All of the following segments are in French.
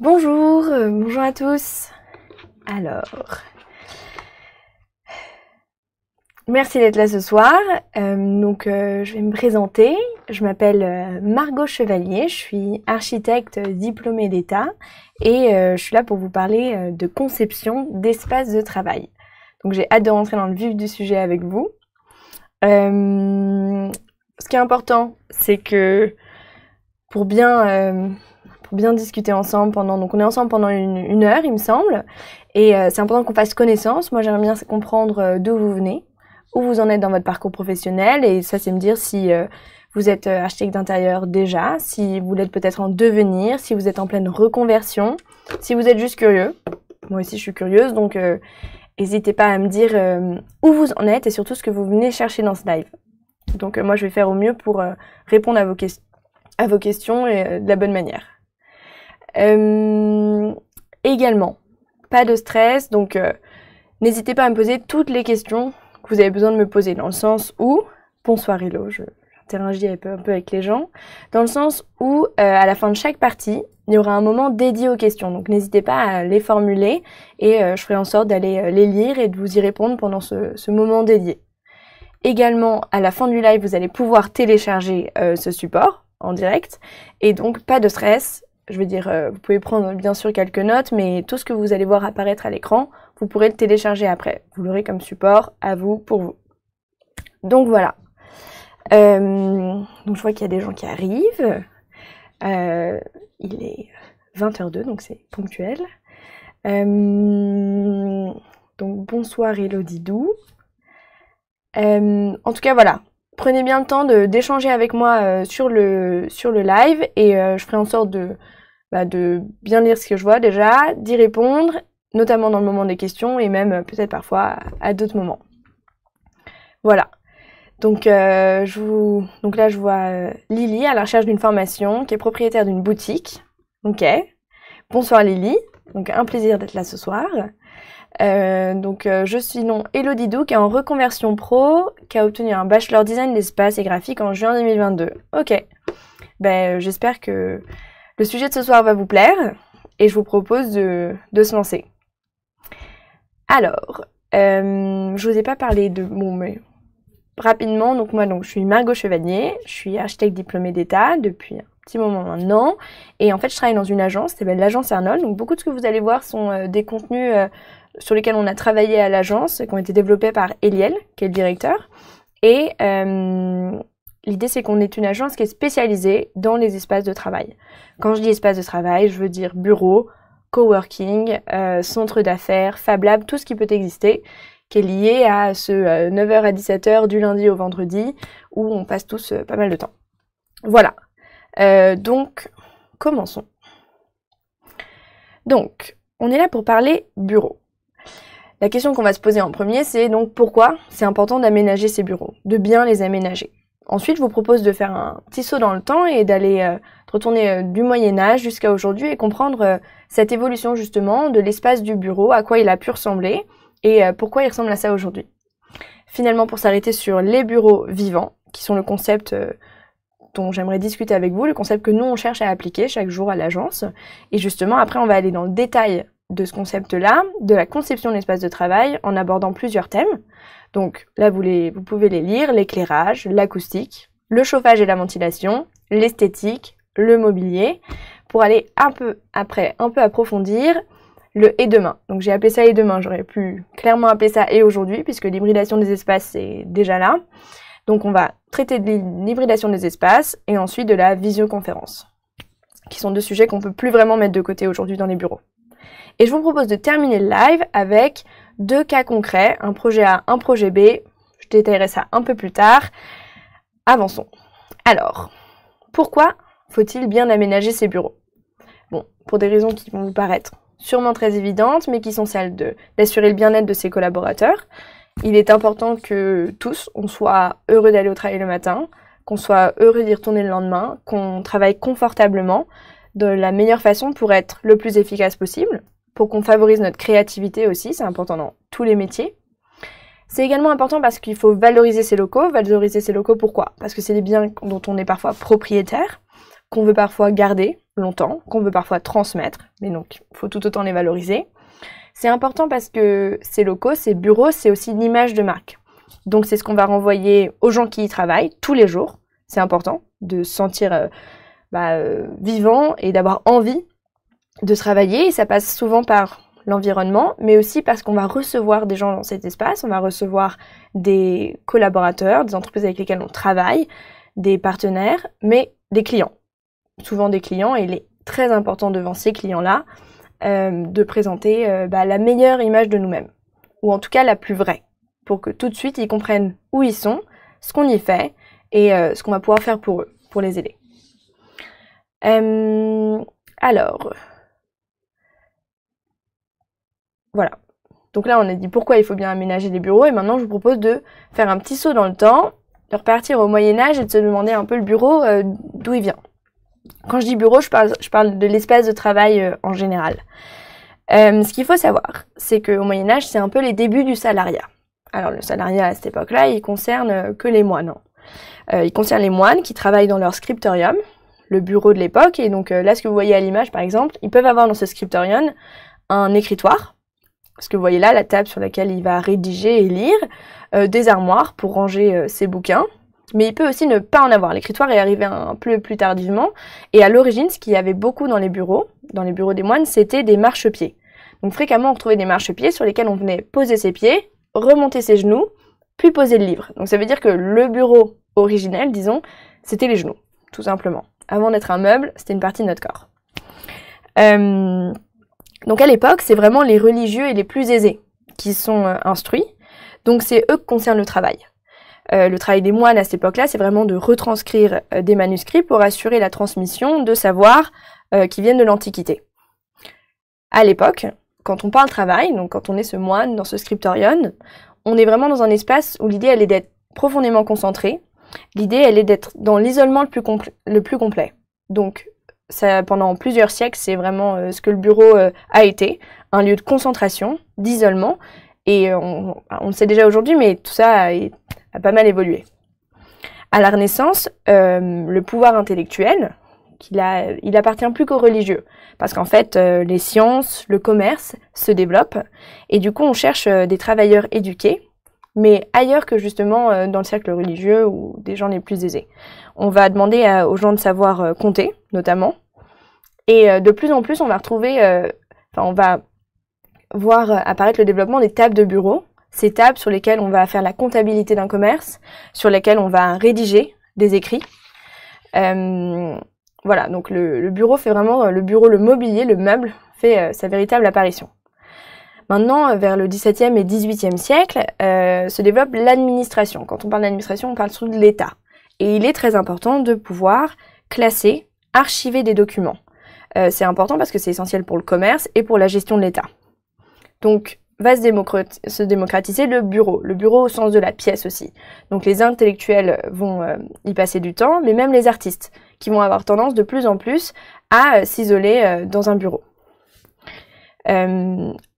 Bonjour, euh, bonjour à tous. Alors, merci d'être là ce soir. Euh, donc, euh, je vais me présenter. Je m'appelle Margot Chevalier, je suis architecte diplômée d'État et je suis là pour vous parler de conception d'espace de travail. Donc, j'ai hâte de rentrer dans le vif du sujet avec vous. ce qui est important, c'est que pour bien bien discuter ensemble pendant. Donc on est ensemble pendant une, heure, il me semble. Et euh, c'est important qu'on fasse connaissance. Moi, j'aimerais bien comprendre euh, d'où vous venez, où vous en êtes dans votre parcours professionnel. Et ça, c'est me dire si euh, vous êtes architecte d'intérieur déjà, si vous l'êtes peut-être en devenir, si vous êtes en pleine reconversion, si vous êtes juste curieux. Moi aussi, je suis curieuse, donc n'hésitez pas à me dire où vous en êtes et surtout ce que vous venez chercher dans ce live. Donc moi, je vais faire au mieux pour répondre à vos, questions à vos questions et, de la bonne manière. Euh, également, pas de stress, donc euh, n'hésitez pas à me poser toutes les questions que vous avez besoin de me poser, dans le sens où, bonsoir Hello, j'interagis un peu, avec les gens, dans le sens où euh, à la fin de chaque partie, il y aura un moment dédié aux questions, donc n'hésitez pas à les formuler et je ferai en sorte d'aller les lire et de vous y répondre pendant ce, moment dédié. Également, à la fin du live, vous allez pouvoir télécharger ce support en direct. Et donc, pas de stress, je veux dire, euh, vous pouvez prendre bien sûr quelques notes, mais tout ce que vous allez voir apparaître à l'écran, vous pourrez le télécharger après. Vous l'aurez comme support à vous, pour vous. Donc voilà. Euh, donc je vois qu'il y a des gens qui arrivent. Euh, il est 20h02, donc c'est ponctuel. donc bonsoir Elodie Doux. en tout cas voilà, prenez bien le temps d'échanger avec moi sur, le, sur le live et je ferai en sorte de, bah, de bien lire ce que je vois déjà, d'y répondre, notamment dans le moment des questions et même euh, peut-être parfois à d'autres moments. Voilà. Donc, euh, je vous... Donc là, je vois euh, Lily à la recherche d'une formation qui est propriétaire d'une boutique. Ok. Bonsoir Lily. Donc, un plaisir d'être là ce soir. donc, je suis non Elodie qui est en reconversion pro, qui a obtenu un bachelor design d'espace et graphique en juin 2022. Ok. Ben, j'espère que le sujet de ce soir va vous plaire et je vous propose de, se lancer. Alors, je euh, je vous ai pas parlé de bon, mais rapidement. Donc moi, donc je suis Margot Chevalier, je suis architecte diplômée d'État depuis un petit moment maintenant, et en fait, je travaille dans une agence, c'est l'agence Arnold. Donc beaucoup de ce que vous allez voir sont euh, des contenus euh, sur lesquels on a travaillé à l'agence, qui ont été développés par Eliel, qui est le directeur. Et L'idée, c'est qu'on est une agence qui est spécialisée dans les espaces de travail. Quand je dis espace de travail, je veux dire bureau, coworking, euh, centre d'affaires, Fab Lab, tout ce qui peut exister, qui est lié à ce 9h euh, à 17h du lundi au vendredi, où on passe tous euh, pas mal de temps. Voilà. donc, commençons. Donc, on est là pour parler bureau. La question qu'on va se poser en premier, c'est donc pourquoi c'est important d'aménager ces bureaux, de bien les aménager. Ensuite, je vous propose de faire un petit saut dans le temps et d'aller euh, retourner euh, du Moyen Âge jusqu'à aujourd'hui et comprendre euh, cette évolution justement de l'espace du bureau, à quoi il a pu ressembler et pourquoi il ressemble à ça aujourd'hui. Finalement, pour s'arrêter sur les bureaux vivants, qui sont le concept dont j'aimerais discuter avec vous, le concept que nous on cherche à appliquer chaque jour à l'agence. Et justement, après, on va aller dans le détail de ce concept-là, de la conception de l'espace de travail, en abordant plusieurs thèmes. Donc là, vous, vous pouvez les lire, l'éclairage, l'acoustique, le chauffage et la ventilation, l'esthétique, le mobilier, pour aller un peu après, un peu approfondir le et demain. Donc j'ai appelé ça et demain, j'aurais pu clairement appeler ça et aujourd'hui, puisque l'hybridation des espaces est déjà là. Donc on va traiter de l'hybridation des espaces et ensuite de la visioconférence, qui sont deux sujets qu'on peut plus vraiment mettre de côté aujourd'hui dans les bureaux. Et je vous propose de terminer le live avec deux cas concrets, un projet A, un projet B. Je détaillerai ça un peu plus tard. Avançons. Alors, pourquoi faut-il bien aménager ses bureaux Bon, pour des raisons qui vont vous paraître sûrement très évidentes, mais qui sont celles d'assurer le bien-être de ses collaborateurs. Il est important que tous, on soit heureux d'aller au travail le matin, qu'on soit heureux d'y retourner le lendemain, qu'on travaille confortablement de la meilleure façon pour être le plus efficace possible pour qu'on favorise notre créativité aussi, c'est important dans tous les métiers. C'est également important parce qu'il faut valoriser ses locaux. Valoriser ses locaux, pourquoi Parce que c'est des biens dont on est parfois propriétaire, qu'on veut parfois garder longtemps, qu'on veut parfois transmettre, mais donc il faut tout autant les valoriser. C'est important parce que ces locaux, ces bureaux, c'est aussi une image de marque. Donc c'est ce qu'on va renvoyer aux gens qui y travaillent tous les jours. C'est important de se sentir euh, bah, euh, vivant et d'avoir envie de travailler et ça passe souvent par l'environnement, mais aussi parce qu'on va recevoir des gens dans cet espace, on va recevoir des collaborateurs, des entreprises avec lesquelles on travaille, des partenaires, mais des clients. Souvent des clients, et il est très important devant ces clients-là euh, de présenter euh, bah, la meilleure image de nous-mêmes, ou en tout cas la plus vraie, pour que tout de suite ils comprennent où ils sont, ce qu'on y fait, et euh, ce qu'on va pouvoir faire pour eux, pour les aider. alors, voilà. Donc là, on a dit pourquoi il faut bien aménager les bureaux, et maintenant je vous propose de faire un petit saut dans le temps, de repartir au Moyen Âge et de se demander un peu le bureau euh, d'où il vient. Quand je dis bureau, je parle, de l'espace de travail euh, en général. Euh, ce qu'il faut savoir, c'est qu'au Moyen Âge, c'est un peu les débuts du salariat. Alors le salariat à cette époque-là, il concerne que les moines. Hein. il concerne les moines qui travaillent dans leur scriptorium, le bureau de l'époque, et donc là, ce que vous voyez à l'image, par exemple, ils peuvent avoir dans ce scriptorium un écritoire ce que vous voyez là, la table sur laquelle il va rédiger et lire, euh, des armoires pour ranger euh, ses bouquins. Mais il peut aussi ne pas en avoir. L'écritoire est arrivé un peu plus tardivement. Et à l'origine, ce qu'il y avait beaucoup dans les bureaux, dans les bureaux des moines, c'était des marchepieds. Donc fréquemment, on retrouvait des marchepieds sur lesquels on venait poser ses pieds, remonter ses genoux, puis poser le livre. Donc ça veut dire que le bureau originel, disons, c'était les genoux, tout simplement. Avant d'être un meuble, c'était une partie de notre corps. Euh, donc à l'époque, c'est vraiment les religieux et les plus aisés qui sont euh, instruits. Donc c'est eux que concerne le travail. Euh, le travail des moines à cette époque-là, c'est vraiment de retranscrire euh, des manuscrits pour assurer la transmission de savoirs qui viennent de l'Antiquité. À l'époque, quand on parle travail, donc quand on est ce moine dans ce scriptorium, on est vraiment dans un espace où l'idée, elle est d'être profondément concentré. L'idée, elle est d'être dans l'isolement le, le plus complet. Donc, pendant plusieurs siècles, c'est vraiment euh, ce que le bureau euh, a été, un lieu de concentration, d'isolement, et euh, on, le sait déjà aujourd'hui, mais tout ça a, pas mal évolué. À la Renaissance, le pouvoir intellectuel, il, a, il appartient plus qu'aux religieux, parce qu'en fait, les sciences, le commerce se développent, et du coup, on cherche des travailleurs éduqués, mais ailleurs que justement dans le cercle religieux ou des gens les plus aisés. On va demander aux gens de savoir compter, notamment, et euh, de plus en plus, on va retrouver, euh, enfin, on va voir euh, apparaître le développement des tables de bureau, ces tables sur lesquelles on va faire la comptabilité d'un commerce, sur lesquelles on va rédiger des écrits. voilà, donc le, bureau fait vraiment, le bureau, le mobilier, le meuble fait sa véritable apparition. Maintenant, vers le XVIIe et XVIIIe siècle, se développe l'administration. Quand on parle d'administration, on parle surtout de l'État. Et il est très important de pouvoir classer, archiver des documents. Euh, c'est important parce que c'est essentiel pour le commerce et pour la gestion de l'État. Donc, va se, démocratiser le bureau, le bureau au sens de la pièce aussi. Donc les intellectuels vont euh, y passer du temps, mais même les artistes, qui vont avoir tendance de plus en plus à euh, s'isoler dans un bureau.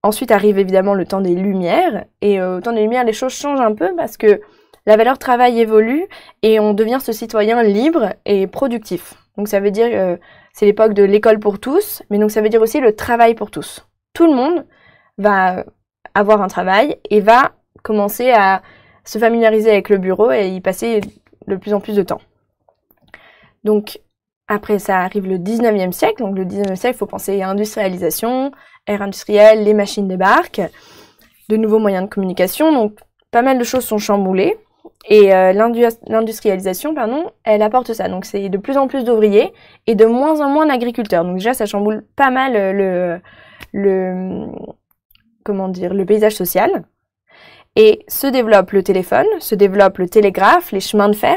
ensuite arrive évidemment le temps des lumières, et au temps des lumières, les choses changent un peu parce que la valeur travail évolue et on devient ce citoyen libre et productif. Donc ça veut dire c'est l'époque de l'école pour tous, mais donc ça veut dire aussi le travail pour tous. Tout le monde va avoir un travail et va commencer à se familiariser avec le bureau et y passer de plus en plus de temps. Donc après ça arrive le 19e siècle, donc le 19e siècle, il faut penser à industrialisation, ère industrielle, les machines débarquent, de nouveaux moyens de communication, donc pas mal de choses sont chamboulées. Et euh, l'industrialisation, pardon, elle apporte ça. Donc c'est de plus en plus d'ouvriers et de moins en moins d'agriculteurs. Donc déjà, ça chamboule pas mal euh, le, le, comment dire, le paysage social. Et se développe le téléphone, se développe le télégraphe, les chemins de fer,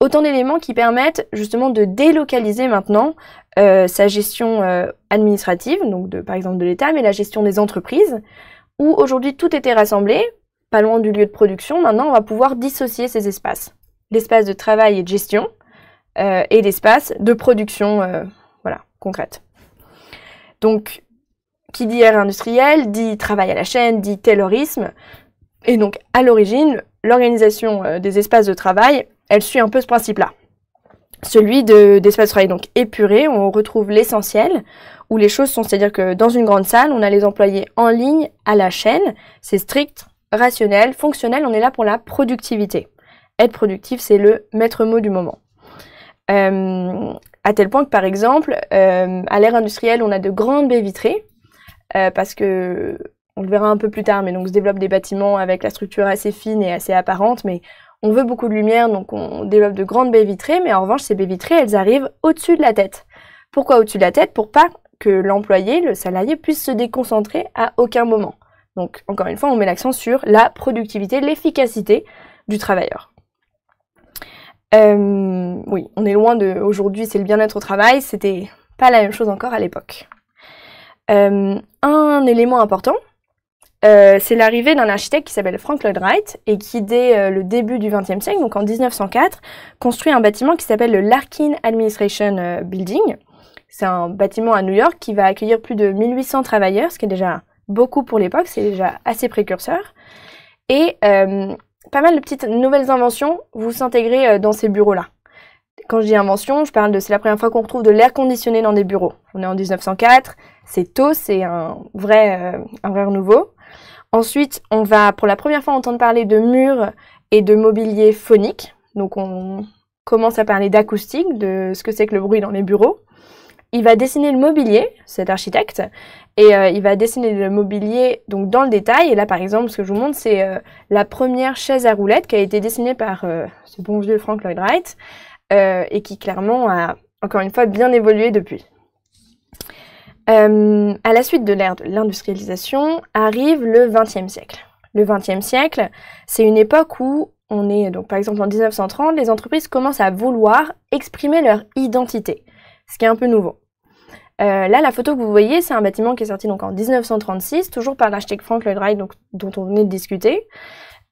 autant d'éléments qui permettent justement de délocaliser maintenant euh, sa gestion administrative, donc de, par exemple de l'État, mais la gestion des entreprises, où aujourd'hui tout était rassemblé pas loin du lieu de production, maintenant on va pouvoir dissocier ces espaces. L'espace de travail et de gestion euh, et l'espace de production euh, voilà, concrète. Donc, qui dit ère industrielle, dit travail à la chaîne, dit taylorisme. Et donc, à l'origine, l'organisation euh, des espaces de travail, elle suit un peu ce principe-là. Celui d'espace de, travail donc épuré, on retrouve l'essentiel, où les choses sont, c'est-à-dire que dans une grande salle, on a les employés en ligne, à la chaîne, c'est strict, rationnel, fonctionnel, on est là pour la productivité. Être productif, c'est le maître mot du moment. Euh, à tel point que, par exemple, euh, à l'ère industrielle, on a de grandes baies vitrées, euh, parce que, on le verra un peu plus tard, mais donc se développent des bâtiments avec la structure assez fine et assez apparente, mais on veut beaucoup de lumière, donc on développe de grandes baies vitrées, mais en revanche, ces baies vitrées, elles arrivent au-dessus de la tête. Pourquoi au-dessus de la tête Pour pas que l'employé, le salarié, puisse se déconcentrer à aucun moment. Donc encore une fois, on met l'accent sur la productivité, l'efficacité du travailleur. Euh, oui, on est loin de aujourd'hui, c'est le bien-être au travail, c'était pas la même chose encore à l'époque. Euh, un élément important, euh, c'est l'arrivée d'un architecte qui s'appelle Frank Lloyd Wright et qui, dès le début du XXe siècle, donc en 1904, construit un bâtiment qui s'appelle le Larkin Administration Building. C'est un bâtiment à New York qui va accueillir plus de 1800 travailleurs, ce qui est déjà beaucoup pour l'époque, c'est déjà assez précurseur. Et euh, pas mal de petites nouvelles inventions vous s'intégrer euh, dans ces bureaux-là. Quand je dis invention, je parle de c'est la première fois qu'on retrouve de l'air conditionné dans des bureaux. On est en 1904, c'est tôt, c'est un vrai, euh, un vrai renouveau. Ensuite, on va pour la première fois entendre parler de murs et de mobilier phonique. Donc on commence à parler d'acoustique, de ce que c'est que le bruit dans les bureaux. Il va dessiner le mobilier, cet architecte, et euh, il va dessiner le mobilier donc dans le détail. Et là, par exemple, ce que je vous montre, c'est euh, la première chaise à roulette qui a été dessinée par euh, ce bon vieux Frank Lloyd Wright et qui clairement a encore une fois bien évolué depuis. à la suite de l'ère de l'industrialisation arrive le XXe siècle. Le XXe siècle, c'est une époque où on est donc par exemple en 1930, les entreprises commencent à vouloir exprimer leur identité, ce qui est un peu nouveau. Euh, là, la photo que vous voyez, c'est un bâtiment qui est sorti donc en 1936, toujours par l'architecte Frank Lloyd Wright, dont on venait de discuter.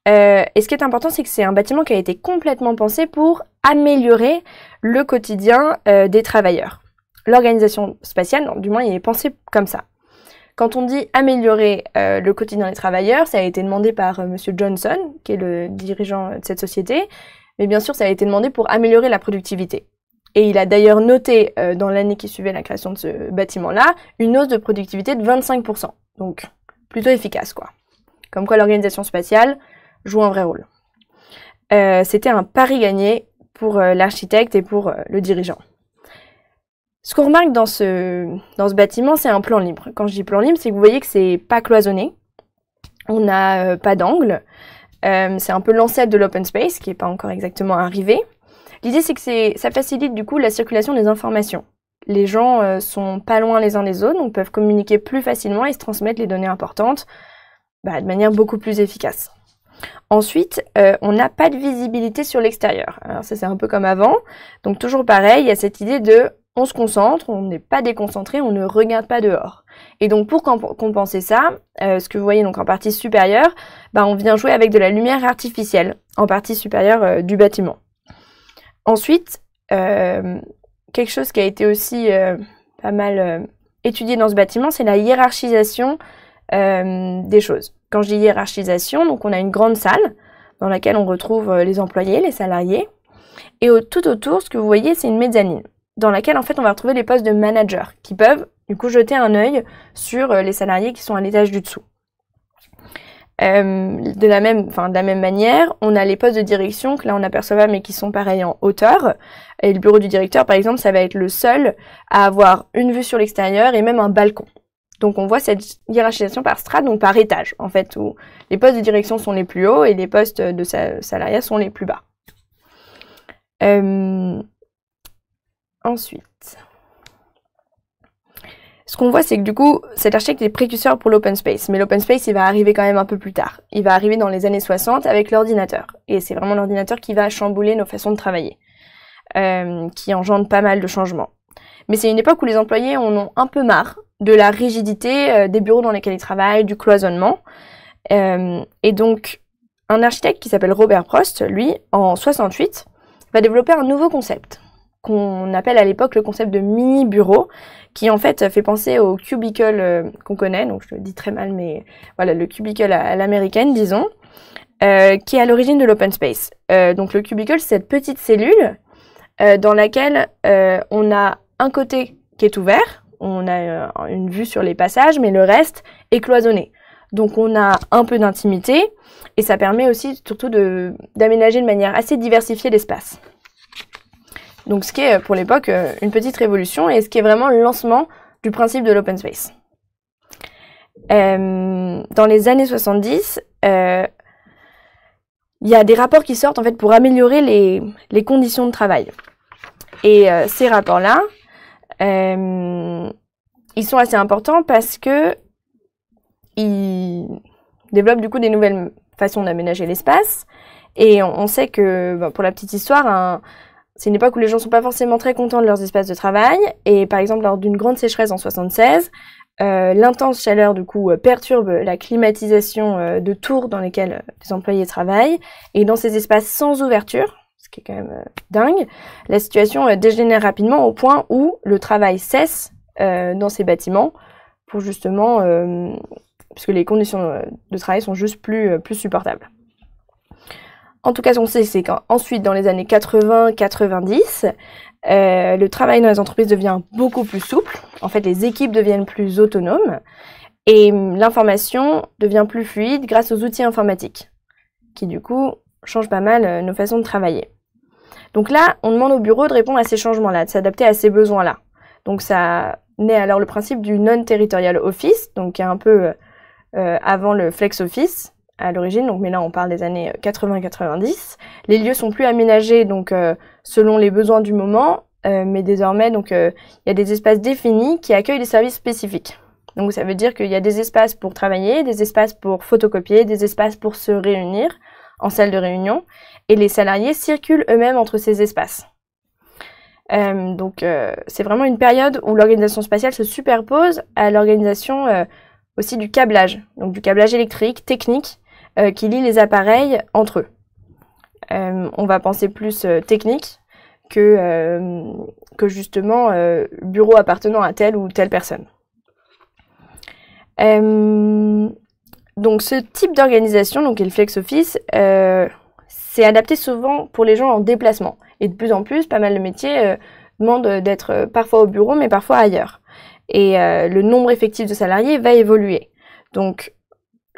Euh, et ce qui est important, c'est que c'est un bâtiment qui a été complètement pensé pour améliorer le quotidien euh, des travailleurs. L'organisation spatiale, du moins, il est pensé comme ça. Quand on dit améliorer le quotidien des travailleurs, ça a été demandé par M. Johnson, qui est le dirigeant de cette société, mais bien sûr, ça a été demandé pour améliorer la productivité. Et il a d'ailleurs noté, euh, dans l'année qui suivait la création de ce bâtiment-là, une hausse de productivité de 25%. Donc, plutôt efficace, quoi. Comme quoi l'organisation spatiale joue un vrai rôle. Euh, c'était un pari gagné pour euh, l'architecte et pour le dirigeant. Ce qu'on remarque dans ce, dans ce bâtiment, c'est un plan libre. Quand je dis plan libre, c'est que vous voyez que c'est pas cloisonné. On n'a pas d'angle. c'est un peu l'ancêtre de l'open space, qui n'est pas encore exactement arrivé. L'idée, c'est que ça facilite du coup la circulation des informations. Les gens euh, sont pas loin les uns des autres, donc peuvent communiquer plus facilement et se transmettre les données importantes bah, de manière beaucoup plus efficace. Ensuite, euh, on n'a pas de visibilité sur l'extérieur. Alors ça c'est un peu comme avant. Donc toujours pareil, il y a cette idée de on se concentre, on n'est pas déconcentré, on ne regarde pas dehors. Et donc pour compenser ça, euh, ce que vous voyez donc en partie supérieure, bah, on vient jouer avec de la lumière artificielle en partie supérieure du bâtiment. Ensuite, euh, quelque chose qui a été aussi euh, pas mal euh, étudié dans ce bâtiment, c'est la hiérarchisation des choses. Quand je dis hiérarchisation, donc on a une grande salle dans laquelle on retrouve les employés, les salariés, et tout autour, ce que vous voyez, c'est une mezzanine dans laquelle en fait on va retrouver les postes de managers qui peuvent du coup jeter un œil sur les salariés qui sont à l'étage du dessous. Euh, de la même, enfin de la même manière, on a les postes de direction que là on apercevait mais qui sont pareils en hauteur. Et le bureau du directeur, par exemple, ça va être le seul à avoir une vue sur l'extérieur et même un balcon. Donc on voit cette hiérarchisation par strade, donc par étage en fait, où les postes de direction sont les plus hauts et les postes de salariat sont les plus bas. Euh, ensuite ce qu'on voit, c'est que du coup, cet architecte est précurseur pour l'open space. Mais l'open space, il va arriver quand même un peu plus tard. Il va arriver dans les années 60 avec l'ordinateur. Et c'est vraiment l'ordinateur qui va chambouler nos façons de travailler, euh, qui engendre pas mal de changements. Mais c'est une époque où les employés en ont un peu marre de la rigidité euh, des bureaux dans lesquels ils travaillent, du cloisonnement. Euh, et donc, un architecte qui s'appelle Robert Prost, lui, en 68, va développer un nouveau concept qu'on appelle à l'époque le concept de mini bureau, qui en fait fait penser au cubicle euh, qu'on connaît, donc je le dis très mal, mais voilà, le cubicle à, l'américaine, disons, euh, qui est à l'origine de l'open space. Euh, donc le cubicle, c'est cette petite cellule dans laquelle on a un côté qui est ouvert, on a une vue sur les passages, mais le reste est cloisonné. Donc on a un peu d'intimité et ça permet aussi surtout d'aménager de manière assez diversifiée l'espace. Donc ce qui est pour l'époque euh, une petite révolution et ce qui est vraiment le lancement du principe de l'open space. Euh, dans les années 70, euh, il y a des rapports qui sortent en fait pour améliorer les, conditions de travail. Et ces rapports-là, ils sont assez importants parce que ils développent du coup des nouvelles façons d'aménager l'espace. Et on, sait que, bah, pour la petite histoire, c'est une époque où les gens sont pas forcément très contents de leurs espaces de travail. Et par exemple, lors d'une grande sécheresse en 76, euh, l'intense chaleur du coup euh, perturbe la climatisation euh, de tours dans lesquelles les employés travaillent. Et dans ces espaces sans ouverture, ce qui est quand même dingue, la situation dégénère rapidement au point où le travail cesse dans ces bâtiments pour justement parce les conditions de travail sont juste plus, plus supportables. En tout cas, ce qu'on sait, c'est qu'ensuite, dans les années 80-90, euh, le travail dans les entreprises devient beaucoup plus souple. En fait, les équipes deviennent plus autonomes et hum, l'information devient plus fluide grâce aux outils informatiques, qui du coup changent pas mal euh, nos façons de travailler. Donc là, on demande au bureau de répondre à ces changements-là, de s'adapter à ces besoins-là. Donc ça naît alors le principe du non-territorial office, donc qui est un peu euh, avant le flex office, à l'origine, donc mais là on parle des années 80-90. Euh, les lieux sont plus aménagés donc euh, selon les besoins du moment, euh, mais désormais donc il y a des espaces définis qui accueillent des services spécifiques. Donc ça veut dire qu'il y a des espaces pour travailler, des espaces pour photocopier, des espaces pour se réunir en salle de réunion, et les salariés circulent eux-mêmes entre ces espaces. donc c'est vraiment une période où l'organisation spatiale se superpose à l'organisation aussi du câblage, donc du câblage électrique, technique, euh, qui lient les appareils entre eux. Euh, on va penser plus euh, technique que, que justement bureau appartenant à telle ou telle personne. donc ce type d'organisation, donc le flex office, c'est adapté souvent pour les gens en déplacement. Et de plus en plus, pas mal de métiers demandent d'être parfois au bureau, mais parfois ailleurs et le nombre effectif de salariés va évoluer. Donc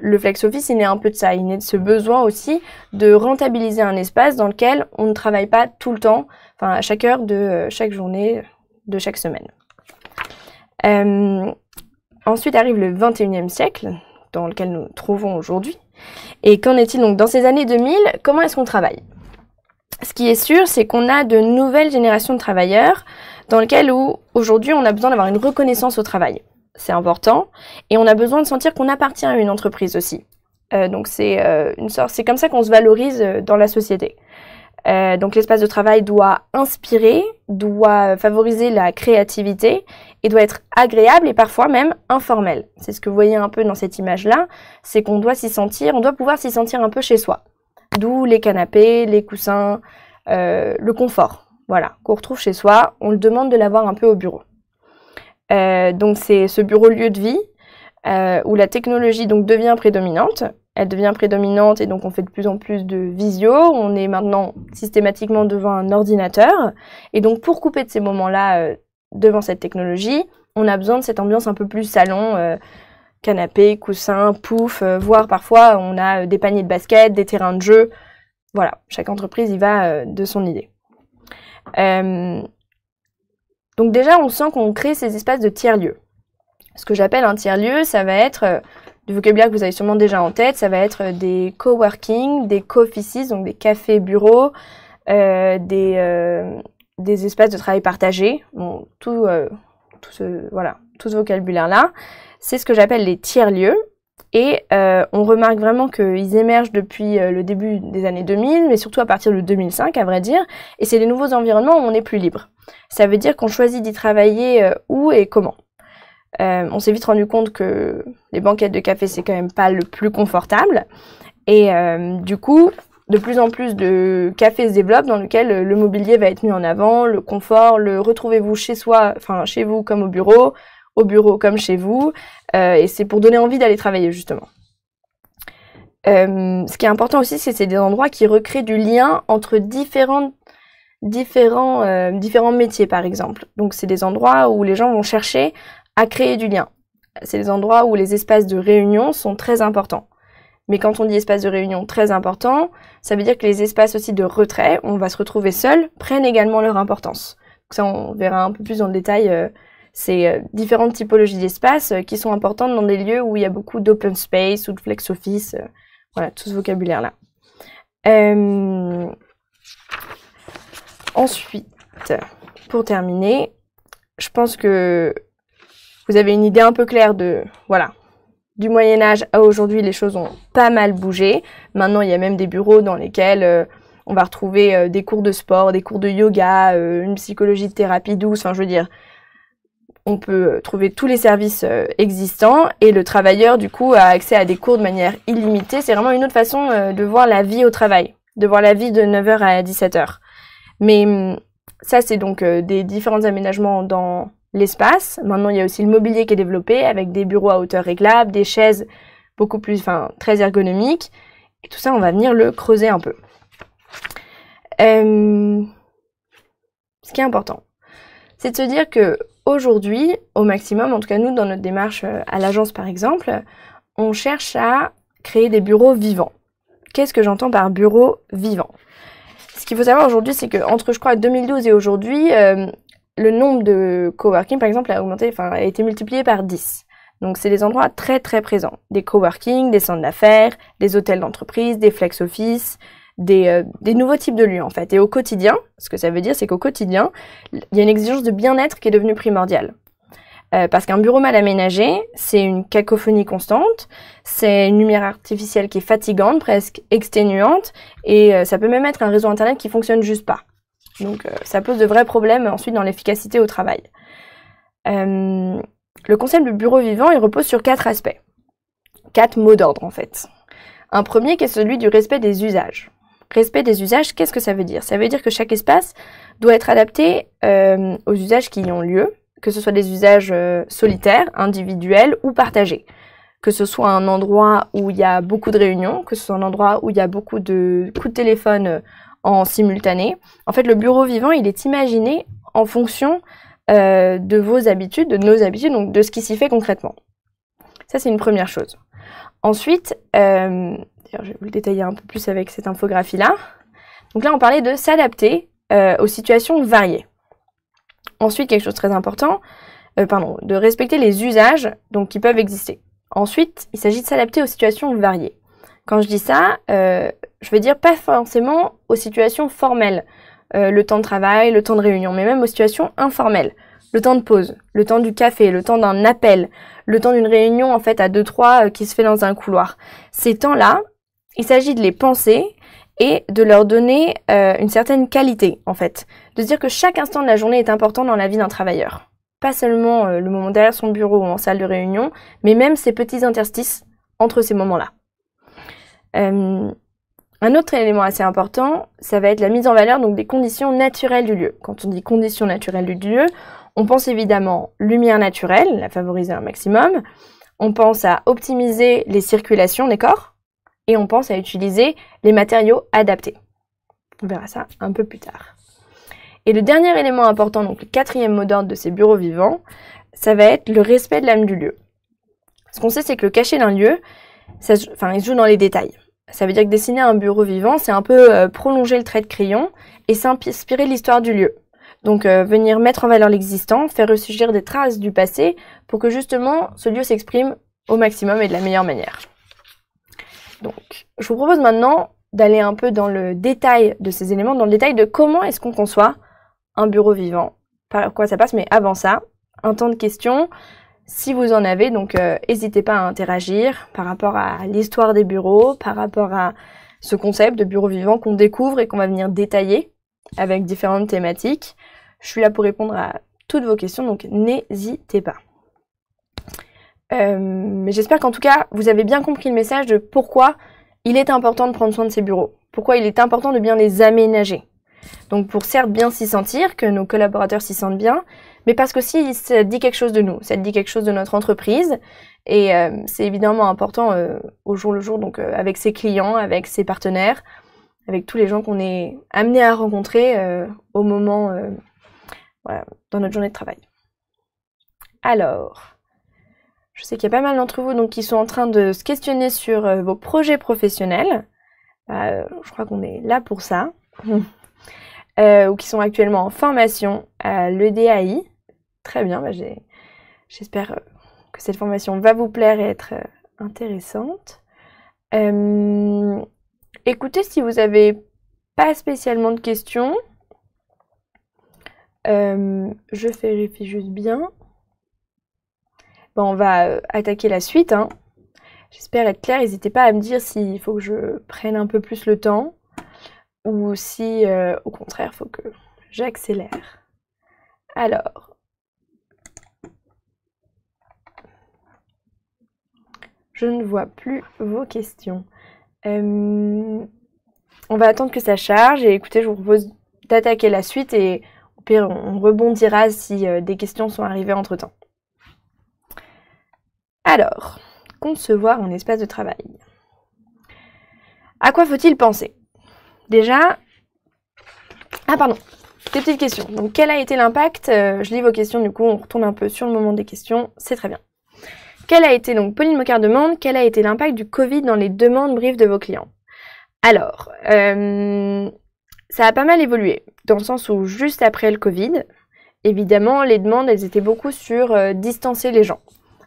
le flex office, il naît un peu de ça. Il naît de ce besoin aussi de rentabiliser un espace dans lequel on ne travaille pas tout le temps, enfin à chaque heure de euh, chaque journée, de chaque semaine. Euh, ensuite arrive le 21e siècle, dans lequel nous trouvons aujourd'hui. Et qu'en est-il donc dans ces années 2000 Comment est-ce qu'on travaille Ce qui est sûr, c'est qu'on a de nouvelles générations de travailleurs dans lesquelles aujourd'hui on a besoin d'avoir une reconnaissance au travail c'est important. Et on a besoin de sentir qu'on appartient à une entreprise aussi. Euh, donc c'est euh, une sorte, c'est comme ça qu'on se valorise euh, dans la société. donc l'espace de travail doit inspirer, doit favoriser la créativité et doit être agréable et parfois même informel. C'est ce que vous voyez un peu dans cette image-là, c'est qu'on doit s'y sentir, on doit pouvoir s'y sentir un peu chez soi. D'où les canapés, les coussins, le confort, voilà, qu'on retrouve chez soi. On le demande de l'avoir un peu au bureau. Euh, donc c'est ce bureau lieu de vie euh, où la technologie donc devient prédominante. Elle devient prédominante et donc on fait de plus en plus de visio. On est maintenant systématiquement devant un ordinateur. Et donc pour couper de ces moments-là euh, devant cette technologie, on a besoin de cette ambiance un peu plus salon canapé, coussin, pouf, voire parfois on a des paniers de basket, des terrains de jeu. Voilà, chaque entreprise y va de son idée. Donc déjà, on sent qu'on crée ces espaces de tiers-lieux. Ce que j'appelle un tiers-lieu, ça va être euh, du vocabulaire que vous avez sûrement déjà en tête, ça va être euh, des coworking, des co-offices, donc des cafés, bureaux, euh, des, espaces de travail partagés, bon, tout, tout, ce, voilà, tout ce vocabulaire-là. C'est ce que j'appelle les tiers-lieux. Et euh, on remarque vraiment qu'ils émergent depuis euh, le début des années 2000, mais surtout à partir de 2005, à vrai dire. Et c'est les nouveaux environnements où on est plus libre. Ça veut dire qu'on choisit d'y travailler euh, où et comment. on s'est vite rendu compte que les banquettes de café, c'est quand même pas le plus confortable. Et du coup, de plus en plus de cafés se développent dans lesquels le mobilier va être mis en avant, le confort, le retrouvez-vous chez soi, enfin chez vous comme au bureau, au bureau comme chez vous. Euh, et c'est pour donner envie d'aller travailler, justement. Euh, ce qui est important aussi, c'est c'est des endroits qui recréent du lien entre différentes différents, euh, différents métiers, par exemple. Donc, c'est des endroits où les gens vont chercher à créer du lien. C'est des endroits où les espaces de réunion sont très importants. Mais quand on dit espace de réunion très important, ça veut dire que les espaces aussi de retrait, on va se retrouver seul, prennent également leur importance. ça, on verra un peu plus dans le détail ces euh, différentes typologies d'espaces euh, qui sont importantes dans des lieux où il y a beaucoup d'open space ou de flex office, euh, voilà, tout ce vocabulaire-là. ensuite, pour terminer, je pense que vous avez une idée un peu claire de, voilà, du Moyen Âge à aujourd'hui, les choses ont pas mal bougé. Maintenant, il y a même des bureaux dans lesquels on va retrouver des cours de sport, des cours de yoga, une psychologie de thérapie douce. Enfin, je veux dire, on peut trouver tous les services euh, existants et le travailleur du coup a accès à des cours de manière illimitée. C'est vraiment une autre façon euh, de voir la vie au travail, de voir la vie de 9h à 17h. Mais hum, ça c'est donc euh, des différents aménagements dans l'espace. Maintenant il y a aussi le mobilier qui est développé avec des bureaux à hauteur réglable, des chaises beaucoup plus, enfin très ergonomiques. Et tout ça on va venir le creuser un peu. Hum, ce qui est important, c'est de se dire que aujourd'hui, au maximum, en tout cas nous, dans notre démarche euh, à l'agence par exemple, on cherche à créer des bureaux vivants. Qu'est-ce que j'entends par bureau vivant Ce qu'il faut savoir aujourd'hui, c'est que entre je crois 2012 et aujourd'hui, euh, le nombre de coworking par exemple a augmenté, enfin a été multiplié par 10. Donc c'est des endroits très très présents, des coworking, des centres d'affaires, des hôtels d'entreprise, des flex office, euh, des, nouveaux types de lieux en fait. Et au quotidien, ce que ça veut dire, c'est qu'au quotidien, il y a une exigence de bien-être qui est devenue primordiale. Euh, parce qu'un bureau mal aménagé, c'est une cacophonie constante, c'est une lumière artificielle qui est fatigante, presque exténuante, et euh, ça peut même être un réseau internet qui fonctionne juste pas. Donc ça pose de vrais problèmes ensuite dans l'efficacité au travail. le concept du bureau vivant, il repose sur quatre aspects, quatre mots d'ordre en fait. Un premier qui est celui du respect des usages respect des usages, qu'est-ce que ça veut dire Ça veut dire que chaque espace doit être adapté euh, aux usages qui y ont lieu, que ce soit des usages euh, solitaires, individuels ou partagés. Que ce soit un endroit où il y a beaucoup de réunions, que ce soit un endroit où il y a beaucoup de coups de téléphone euh, en simultané. En fait, le bureau vivant, il est imaginé en fonction de vos habitudes, de nos habitudes, donc de ce qui s'y fait concrètement. Ça, c'est une première chose. Ensuite, je vais vous le détailler un peu plus avec cette infographie-là. Donc là, on parlait de s'adapter euh, aux situations variées. Ensuite, quelque chose de très important, euh, pardon, de respecter les usages donc, qui peuvent exister. Ensuite, il s'agit de s'adapter aux situations variées. Quand je dis ça, euh, je veux dire pas forcément aux situations formelles, le temps de travail, le temps de réunion, mais même aux situations informelles. Le temps de pause, le temps du café, le temps d'un appel, le temps d'une réunion en fait à deux trois qui se fait dans un couloir. Ces temps-là, il s'agit de les penser et de leur donner euh, une certaine qualité, en fait. De dire que chaque instant de la journée est important dans la vie d'un travailleur. Pas seulement euh, le moment derrière son bureau ou en salle de réunion, mais même ces petits interstices entre ces moments-là. Euh, un autre élément assez important, ça va être la mise en valeur donc, des conditions naturelles du lieu. Quand on dit conditions naturelles du lieu, on pense évidemment lumière naturelle, la favoriser un maximum. On pense à optimiser les circulations des corps et on pense à utiliser les matériaux adaptés. On verra ça un peu plus tard. Et le dernier élément important, donc le quatrième mot d'ordre de ces bureaux vivants, ça va être le respect de l'âme du lieu. Ce qu'on sait, c'est que le cachet d'un lieu, ça, enfin, il joue dans les détails. Ça veut dire que dessiner un bureau vivant, c'est un peu euh, prolonger le trait de crayon et s'inspirer de l'histoire du lieu. Donc euh, venir mettre en valeur l'existant, faire ressurgir des traces du passé pour que justement ce lieu s'exprime au maximum et de la meilleure manière. Donc, je vous propose maintenant d'aller un peu dans le détail de ces éléments, dans le détail de comment est-ce qu'on conçoit un bureau vivant, par quoi ça passe, mais avant ça, un temps de questions. Si vous en avez, donc euh, n'hésitez pas à interagir par rapport à l'histoire des bureaux, par rapport à ce concept de bureau vivant qu'on découvre et qu'on va venir détailler avec différentes thématiques. Je suis là pour répondre à toutes vos questions, donc n'hésitez pas. Euh, mais j'espère qu'en tout cas, vous avez bien compris le message de pourquoi il est important de prendre soin de ces bureaux, pourquoi il est important de bien les aménager. Donc pour certes bien s'y sentir, que nos collaborateurs s'y sentent bien, mais parce qu'aussi ça dit quelque chose de nous, ça dit quelque chose de notre entreprise, et euh, c'est évidemment important euh, au jour le jour, donc avec ses clients, avec ses partenaires, avec tous les gens qu'on est amené à rencontrer au moment dans notre journée de travail. Alors, je sais qu'il y a pas mal d'entre vous donc, qui sont en train de se questionner sur euh, vos projets professionnels. Euh, je crois qu'on est là pour ça. Euh, ou qui sont actuellement en formation à l'EDAI. Très bien, bah, j'espère que cette formation va vous plaire et être intéressante. écoutez, si vous n'avez pas spécialement de questions, je vérifie juste bien. Bon, on va euh, attaquer la suite. Hein. J'espère être claire. N'hésitez pas à me dire s'il faut que je prenne un peu plus le temps ou si, euh, au contraire, il faut que j'accélère. Alors, je ne vois plus vos questions. on va attendre que ça charge et écoutez, je vous propose d'attaquer la suite et au pire, on rebondira si euh, des questions sont arrivées entre-temps. Alors, concevoir un espace de travail. À quoi faut-il penser Déjà, ah pardon, des petites questions. Donc quel a été l'impact euh, Je lis vos questions, du coup on retourne un peu sur le moment des questions, c'est très bien. Quel a été, donc Pauline Mocard demande, quel a été l'impact du Covid dans les demandes briefs de vos clients Alors, euh, ça a pas mal évolué, dans le sens où juste après le Covid, évidemment les demandes, elles étaient beaucoup sur euh, distancer les gens.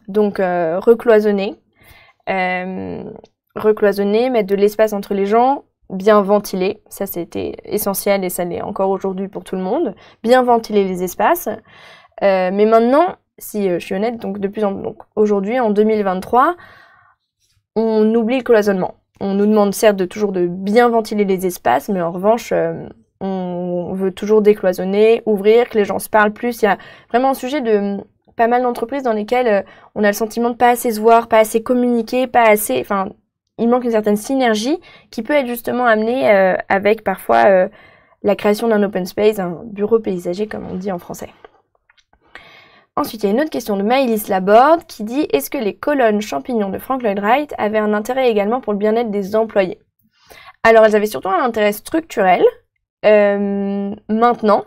Donc euh, recloisonner, euh, recloisonner, mettre de l'espace entre les gens, bien ventiler, ça c'était essentiel et ça l'est encore aujourd'hui pour tout le monde, bien ventiler les espaces. Euh, mais maintenant, si je suis honnête, donc de plus en donc aujourd'hui en 2023, on oublie le cloisonnement. On nous demande certes de toujours de bien ventiler les espaces, mais en revanche, on veut toujours décloisonner, ouvrir, que les gens se parlent plus. Il y a vraiment un sujet de pas mal d'entreprises dans lesquelles euh, on a le sentiment de pas assez se voir, pas assez communiquer, pas assez, enfin, il manque une certaine synergie qui peut être justement amenée euh, avec parfois euh, la création d'un open space, un bureau paysager comme on dit en français. Ensuite, il y a une autre question de Maïlis Laborde qui dit Est-ce que les colonnes champignons de Frank Lloyd Wright avaient un intérêt également pour le bien-être des employés Alors, elles avaient surtout un intérêt structurel. maintenant,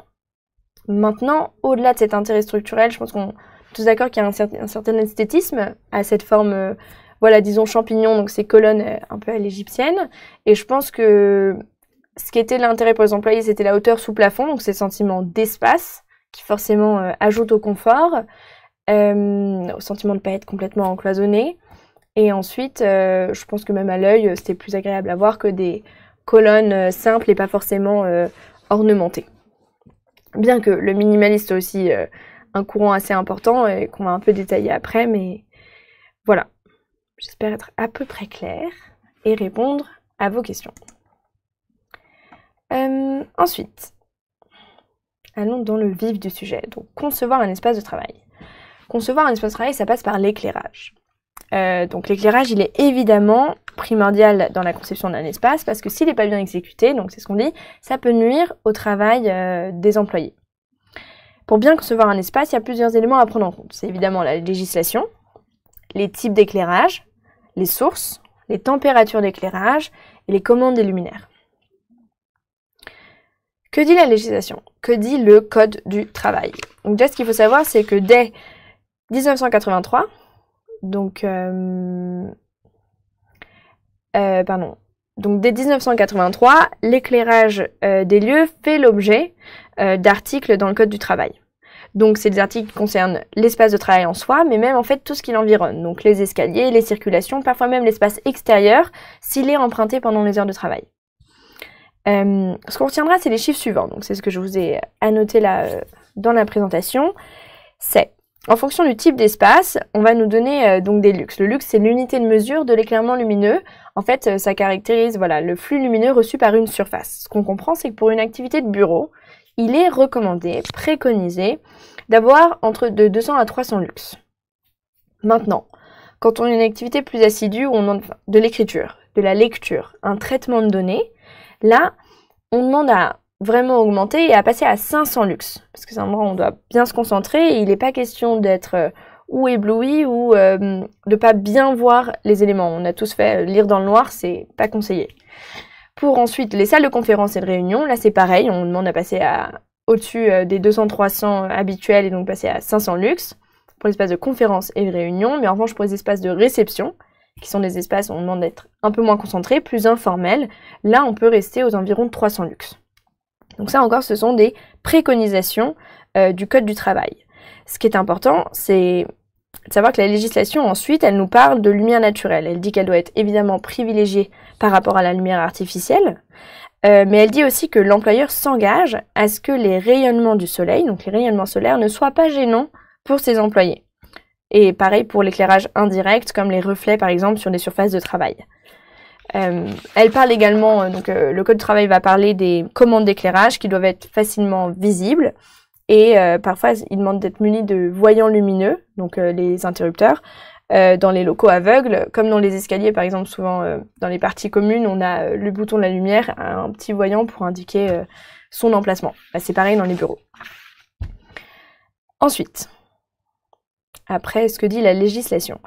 maintenant, au-delà de cet intérêt structurel, je pense qu'on tout d'accord qu'il y a un, certain esthétisme à cette forme, euh, voilà, disons champignon, donc ces colonnes euh, un peu à l'égyptienne. Et je pense que ce qui était l'intérêt pour les employés, c'était la hauteur sous plafond, donc ces sentiments d'espace qui forcément ajoute euh, ajoutent au confort, au sentiment de ne pas être complètement encloisonné. Et ensuite, je pense que même à l'œil, c'était plus agréable à voir que des colonnes simples et pas forcément ornementées. Bien que le minimaliste aussi un courant assez important et qu'on va un peu détailler après, mais voilà. J'espère être à peu près clair et répondre à vos questions. Euh, ensuite, allons dans le vif du sujet. Donc, concevoir un espace de travail. Concevoir un espace de travail, ça passe par l'éclairage. Euh, donc l'éclairage, il est évidemment primordial dans la conception d'un espace parce que s'il n'est pas bien exécuté, donc c'est ce qu'on dit, ça peut nuire au travail euh, des employés. Pour bien concevoir un espace, il y a plusieurs éléments à prendre en compte. C'est évidemment la législation, les types d'éclairage, les sources, les températures d'éclairage et les commandes des luminaires. Que dit la législation Que dit le Code du travail Donc déjà, ce qu'il faut savoir, c'est que dès 1983, donc... Euh, euh, pardon, donc dès 1983, l'éclairage euh, des lieux fait l'objet euh, d'articles dans le Code du travail. Donc ces articles concernent l'espace de travail en soi, mais même en fait tout ce qui l'environne, donc les escaliers, les circulations, parfois même l'espace extérieur s'il est emprunté pendant les heures de travail. Euh, ce qu'on retiendra, c'est les chiffres suivants, donc c'est ce que je vous ai annoté là dans la présentation. C'est en fonction du type d'espace, on va nous donner euh, donc des luxes. Le luxe, c'est l'unité de mesure de l'éclairement lumineux. En fait, euh, ça caractérise voilà, le flux lumineux reçu par une surface. Ce qu'on comprend, c'est que pour une activité de bureau, il est recommandé, préconisé, d'avoir entre de 200 à 300 luxes. Maintenant, quand on a une activité plus assidue, on de l'écriture, de la lecture, un traitement de données, là, on demande à vraiment augmenter et à passer à 500 lux. Parce que c'est un endroit où on doit bien se concentrer il n'est pas question d'être euh, ou ébloui ou de euh, de pas bien voir les éléments. On a tous fait euh, lire dans le noir, c'est pas conseillé. Pour ensuite les salles de conférence et de réunion, là c'est pareil, on demande à passer à au-dessus des 200-300 habituels et donc passer à 500 lux. pour l'espace de conférence et de réunion, mais en revanche pour les espaces de réception, qui sont des espaces où on demande d'être un peu moins concentré, plus informel, là on peut rester aux environs de 300 lux. Donc ça encore, ce sont des préconisations euh, du Code du travail. Ce qui est important, c'est de savoir que la législation, ensuite, elle nous parle de lumière naturelle. Elle dit qu'elle doit être évidemment privilégiée par rapport à la lumière artificielle, euh, mais elle dit aussi que l'employeur s'engage à ce que les rayonnements du soleil, donc les rayonnements solaires, ne soient pas gênants pour ses employés. Et pareil pour l'éclairage indirect, comme les reflets par exemple sur des surfaces de travail. Euh, elle parle également, euh, donc euh, le code du travail va parler des commandes d'éclairage qui doivent être facilement visibles et parfois il demande d'être munis de voyants lumineux, donc les interrupteurs, dans les locaux aveugles, comme dans les escaliers par exemple, souvent dans les parties communes, on a le bouton de la lumière, un petit voyant pour indiquer son emplacement. Bah, c'est pareil dans les bureaux. Ensuite, après ce que dit la législation.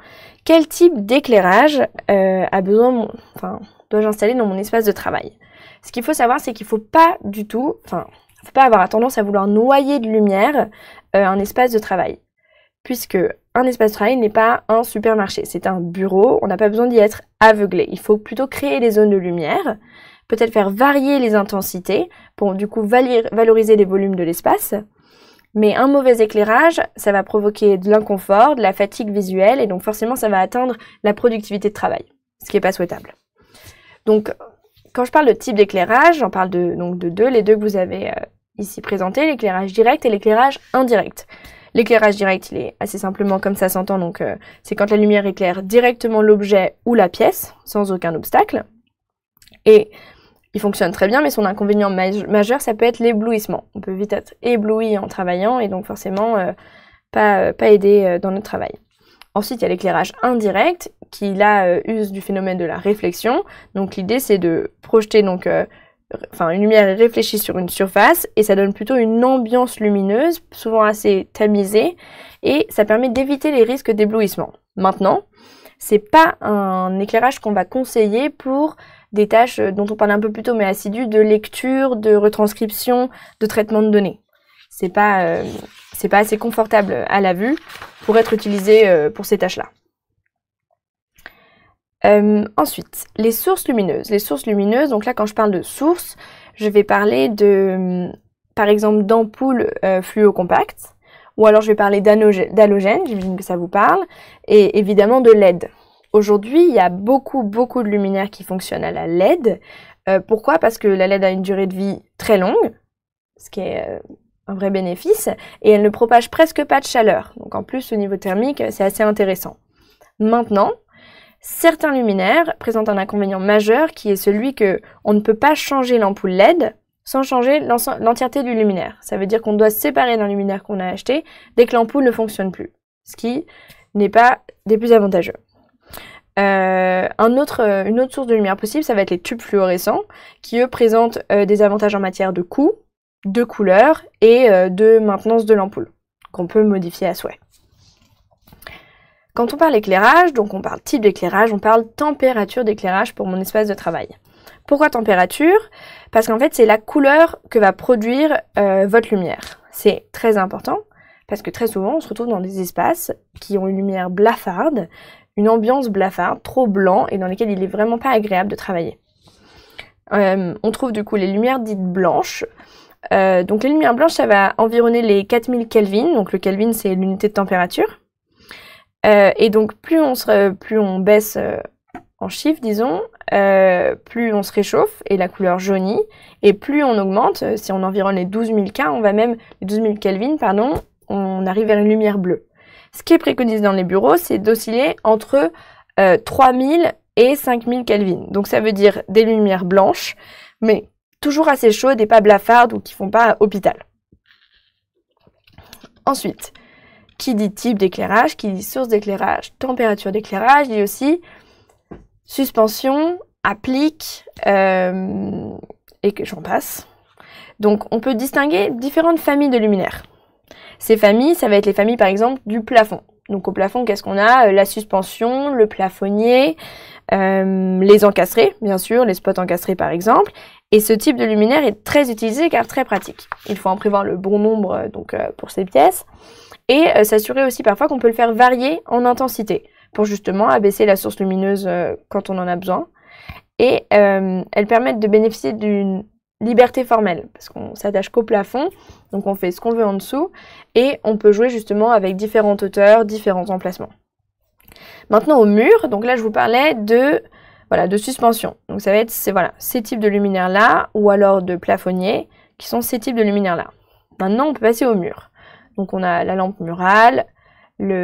Quel type d'éclairage euh, a besoin, enfin, dois-je installer dans mon espace de travail Ce qu'il faut savoir, c'est qu'il ne faut pas du tout, enfin, faut pas avoir tendance à vouloir noyer de lumière euh, un espace de travail, puisque un espace de travail n'est pas un supermarché, c'est un bureau. On n'a pas besoin d'y être aveuglé. Il faut plutôt créer des zones de lumière peut-être faire varier les intensités pour du coup valoriser les volumes de l'espace mais un mauvais éclairage, ça va provoquer de l'inconfort, de la fatigue visuelle, et donc forcément ça va atteindre la productivité de travail, ce qui n'est pas souhaitable. Donc quand je parle de type d'éclairage, j'en parle de, donc de deux, les deux que vous avez euh, ici présentés, l'éclairage direct et l'éclairage indirect. L'éclairage direct, il est assez simplement comme ça s'entend, donc euh, c'est quand la lumière éclaire directement l'objet ou la pièce, sans aucun obstacle. Et il fonctionne très bien, mais son inconvénient majeur, ça peut être l'éblouissement. On peut vite être ébloui en travaillant et donc forcément euh, pas, euh, pas aider euh, dans notre travail. Ensuite, il y a l'éclairage indirect qui là use du phénomène de la réflexion. Donc l'idée c'est de projeter donc une lumière réfléchie sur une surface et ça donne plutôt une ambiance lumineuse, souvent assez tamisée, et ça permet d'éviter les risques d'éblouissement. Maintenant, c'est pas un éclairage qu'on va conseiller pour des tâches euh, dont on parle un peu plus tôt, mais assidues, de lecture, de retranscription, de traitement de données. C'est pas, euh, c'est pas assez confortable à la vue pour être utilisé euh, pour ces tâches-là. ensuite, les sources lumineuses. Les sources lumineuses, donc là quand je parle de sources, je vais parler de, hum, par exemple, d'ampoules fluocompactes, ou alors je vais parler d'halogènes, j'imagine que ça vous parle, et évidemment de LED. Aujourd'hui, il y a beaucoup, beaucoup de luminaires qui fonctionnent à la LED. Euh, pourquoi Parce que la LED a une durée de vie très longue, ce qui est euh, un vrai bénéfice, et elle ne propage presque pas de chaleur. Donc en plus, au niveau thermique, c'est assez intéressant. Maintenant, certains luminaires présentent un inconvénient majeur qui est celui que on ne peut pas changer l'ampoule LED sans changer l'entièreté du luminaire. Ça veut dire qu'on doit se séparer d'un luminaire qu'on a acheté dès que l'ampoule ne fonctionne plus, ce qui n'est pas des plus avantageux. Euh, un autre, euh, une autre source de lumière possible, ça va être les tubes fluorescents, qui eux présentent euh, des avantages en matière de coût, de couleur et de maintenance de l'ampoule, qu'on peut modifier à souhait. Quand on parle éclairage, donc on parle type d'éclairage, on parle température d'éclairage pour mon espace de travail. Pourquoi température Parce qu'en fait, c'est la couleur que va produire votre lumière. C'est très important parce que très souvent, on se retrouve dans des espaces qui ont une lumière blafarde, une ambiance blafarde, trop blanc et dans laquelle il est vraiment pas agréable de travailler. Euh, on trouve du coup les lumières dites blanches. Euh, donc les lumières blanches, ça va environner les 4000 Kelvin. Donc le Kelvin, c'est l'unité de température. Euh, et donc plus on, se, plus on baisse en chiffres, disons, plus on se réchauffe et la couleur jaunit. Et plus on augmente, si on environne les 12 000 K, on va même les Kelvin, pardon, on arrive vers une lumière bleue. Ce qui est préconisé dans les bureaux, c'est d'osciller entre 3000 euh, et 5000 Kelvin. Donc ça veut dire des lumières blanches, mais toujours assez chaudes et pas blafardes ou qui font pas hôpital. Ensuite, qui dit type d'éclairage, qui dit source d'éclairage, température d'éclairage, dit aussi suspension, applique, euh, et que j'en passe. Donc on peut distinguer différentes familles de luminaires. Ces familles, ça va être les familles par exemple du plafond. Donc au plafond, qu'est-ce qu'on a euh, La suspension, le plafonnier, euh, les encastrés, bien sûr, les spots encastrés par exemple. Et ce type de luminaire est très utilisé car très pratique. Il faut en prévoir le bon nombre euh, donc pour ces pièces et s'assurer aussi parfois qu'on peut le faire varier en intensité pour justement abaisser la source lumineuse quand on en a besoin. Et elles permettent de bénéficier d'une liberté formelle, parce qu'on s'attache qu'au plafond, donc on fait ce qu'on veut en dessous, et on peut jouer justement avec différentes hauteurs, différents emplacements. Maintenant au mur, donc là je vous parlais de, voilà, de suspension. Donc ça va être ces, voilà, ces types de luminaires-là, ou alors de plafonniers, qui sont ces types de luminaires-là. Maintenant on peut passer au mur. Donc on a la lampe murale, le,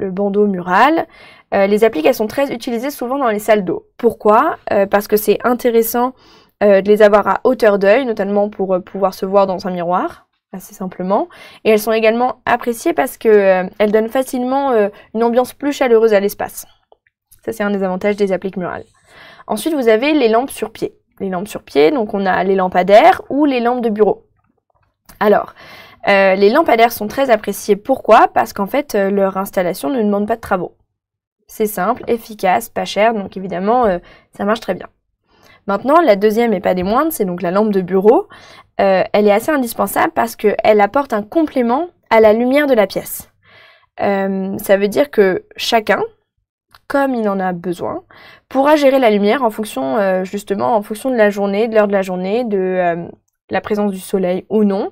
euh, bandeau mural. Euh, les appliques, elles sont très utilisées souvent dans les salles d'eau. Pourquoi euh, Parce que c'est intéressant euh, de les avoir à hauteur d'œil, notamment pour euh, pouvoir se voir dans un miroir, assez simplement. Et elles sont également appréciées parce qu'elles euh, donnent facilement une ambiance plus chaleureuse à l'espace. Ça, c'est un des avantages des appliques murales. Ensuite, vous avez les lampes sur pied. Les lampes sur pied, donc on a les lampadaires ou les lampes de bureau. Alors, les lampadaires sont très appréciées. Pourquoi Parce qu'en fait, leur installation ne demande pas de travaux. C'est simple, efficace, pas cher, donc évidemment, ça marche très bien. Maintenant, la deuxième et pas des moindres, c'est donc la lampe de bureau. Euh, elle est assez indispensable parce qu'elle apporte un complément à la lumière de la pièce. Euh, ça veut dire que chacun, comme il en a besoin, pourra gérer la lumière en fonction euh, justement en fonction de la journée, de l'heure de la journée, de la présence du soleil ou non,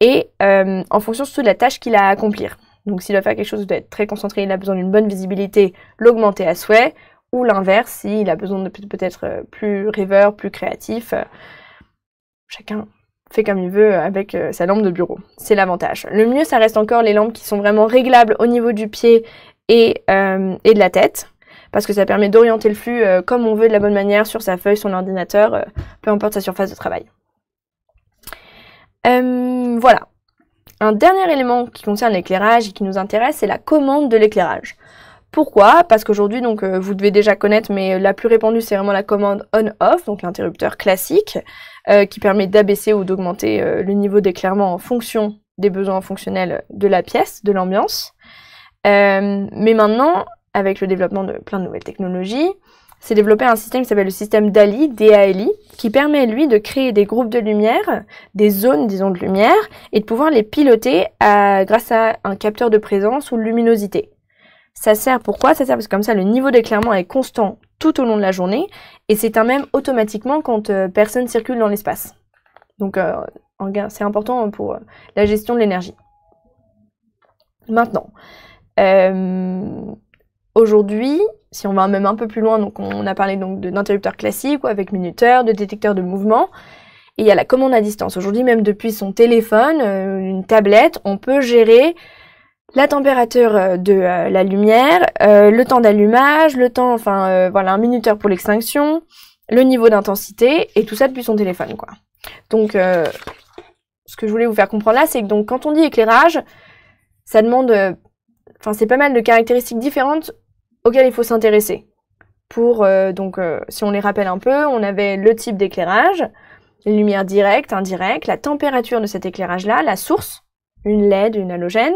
et en fonction surtout de la tâche qu'il a à accomplir. Donc s'il doit faire quelque chose, il doit être très concentré, il a besoin d'une bonne visibilité, l'augmenter à souhait ou l'inverse, s'il a besoin de peut-être euh, plus rêveur, plus créatif. Euh, chacun fait comme il veut avec euh, sa lampe de bureau. C'est l'avantage. Le mieux, ça reste encore les lampes qui sont vraiment réglables au niveau du pied et, de la tête. Parce que ça permet d'orienter le flux comme on veut de la bonne manière sur sa feuille, son ordinateur, peu importe sa surface de travail. voilà. Un dernier élément qui concerne l'éclairage et qui nous intéresse, c'est la commande de l'éclairage. Pourquoi Parce qu'aujourd'hui, donc, euh, vous devez déjà connaître, mais euh, la plus répandue, c'est vraiment la commande on-off, donc l'interrupteur classique, euh, qui permet d'abaisser ou d'augmenter le niveau d'éclairement en fonction des besoins fonctionnels de la pièce, de l'ambiance. mais maintenant, avec le développement de plein de nouvelles technologies, c'est développé un système qui s'appelle le système DALI, DALI, qui permet lui de créer des groupes de lumière, des zones, disons, de lumière, et de pouvoir les piloter grâce à un capteur de présence ou de luminosité. Ça sert pourquoi Ça sert parce que comme ça, le niveau d'éclairement est constant tout au long de la journée et c'est un même automatiquement quand euh, personne circule dans l'espace. Donc euh, c'est important pour euh, la gestion de l'énergie. Maintenant, aujourd'hui, si on va même un peu plus loin, donc on a parlé donc d'interrupteurs classiques avec minuteur, de détecteurs de mouvement. Et il y a la commande à distance. Aujourd'hui, même depuis son téléphone, une tablette, on peut gérer la température euh, de euh, la lumière, euh, le temps d'allumage, le temps, enfin voilà, un minuteur pour l'extinction, le niveau d'intensité, et tout ça depuis son téléphone, quoi. Donc, ce que je voulais vous faire comprendre là, c'est que donc quand on dit éclairage, ça demande, enfin c'est pas mal de caractéristiques différentes auxquelles il faut s'intéresser. Pour donc, si on les rappelle un peu, on avait le type d'éclairage, lumière directe, indirecte, la température de cet éclairage-là, la source, une LED, une halogène,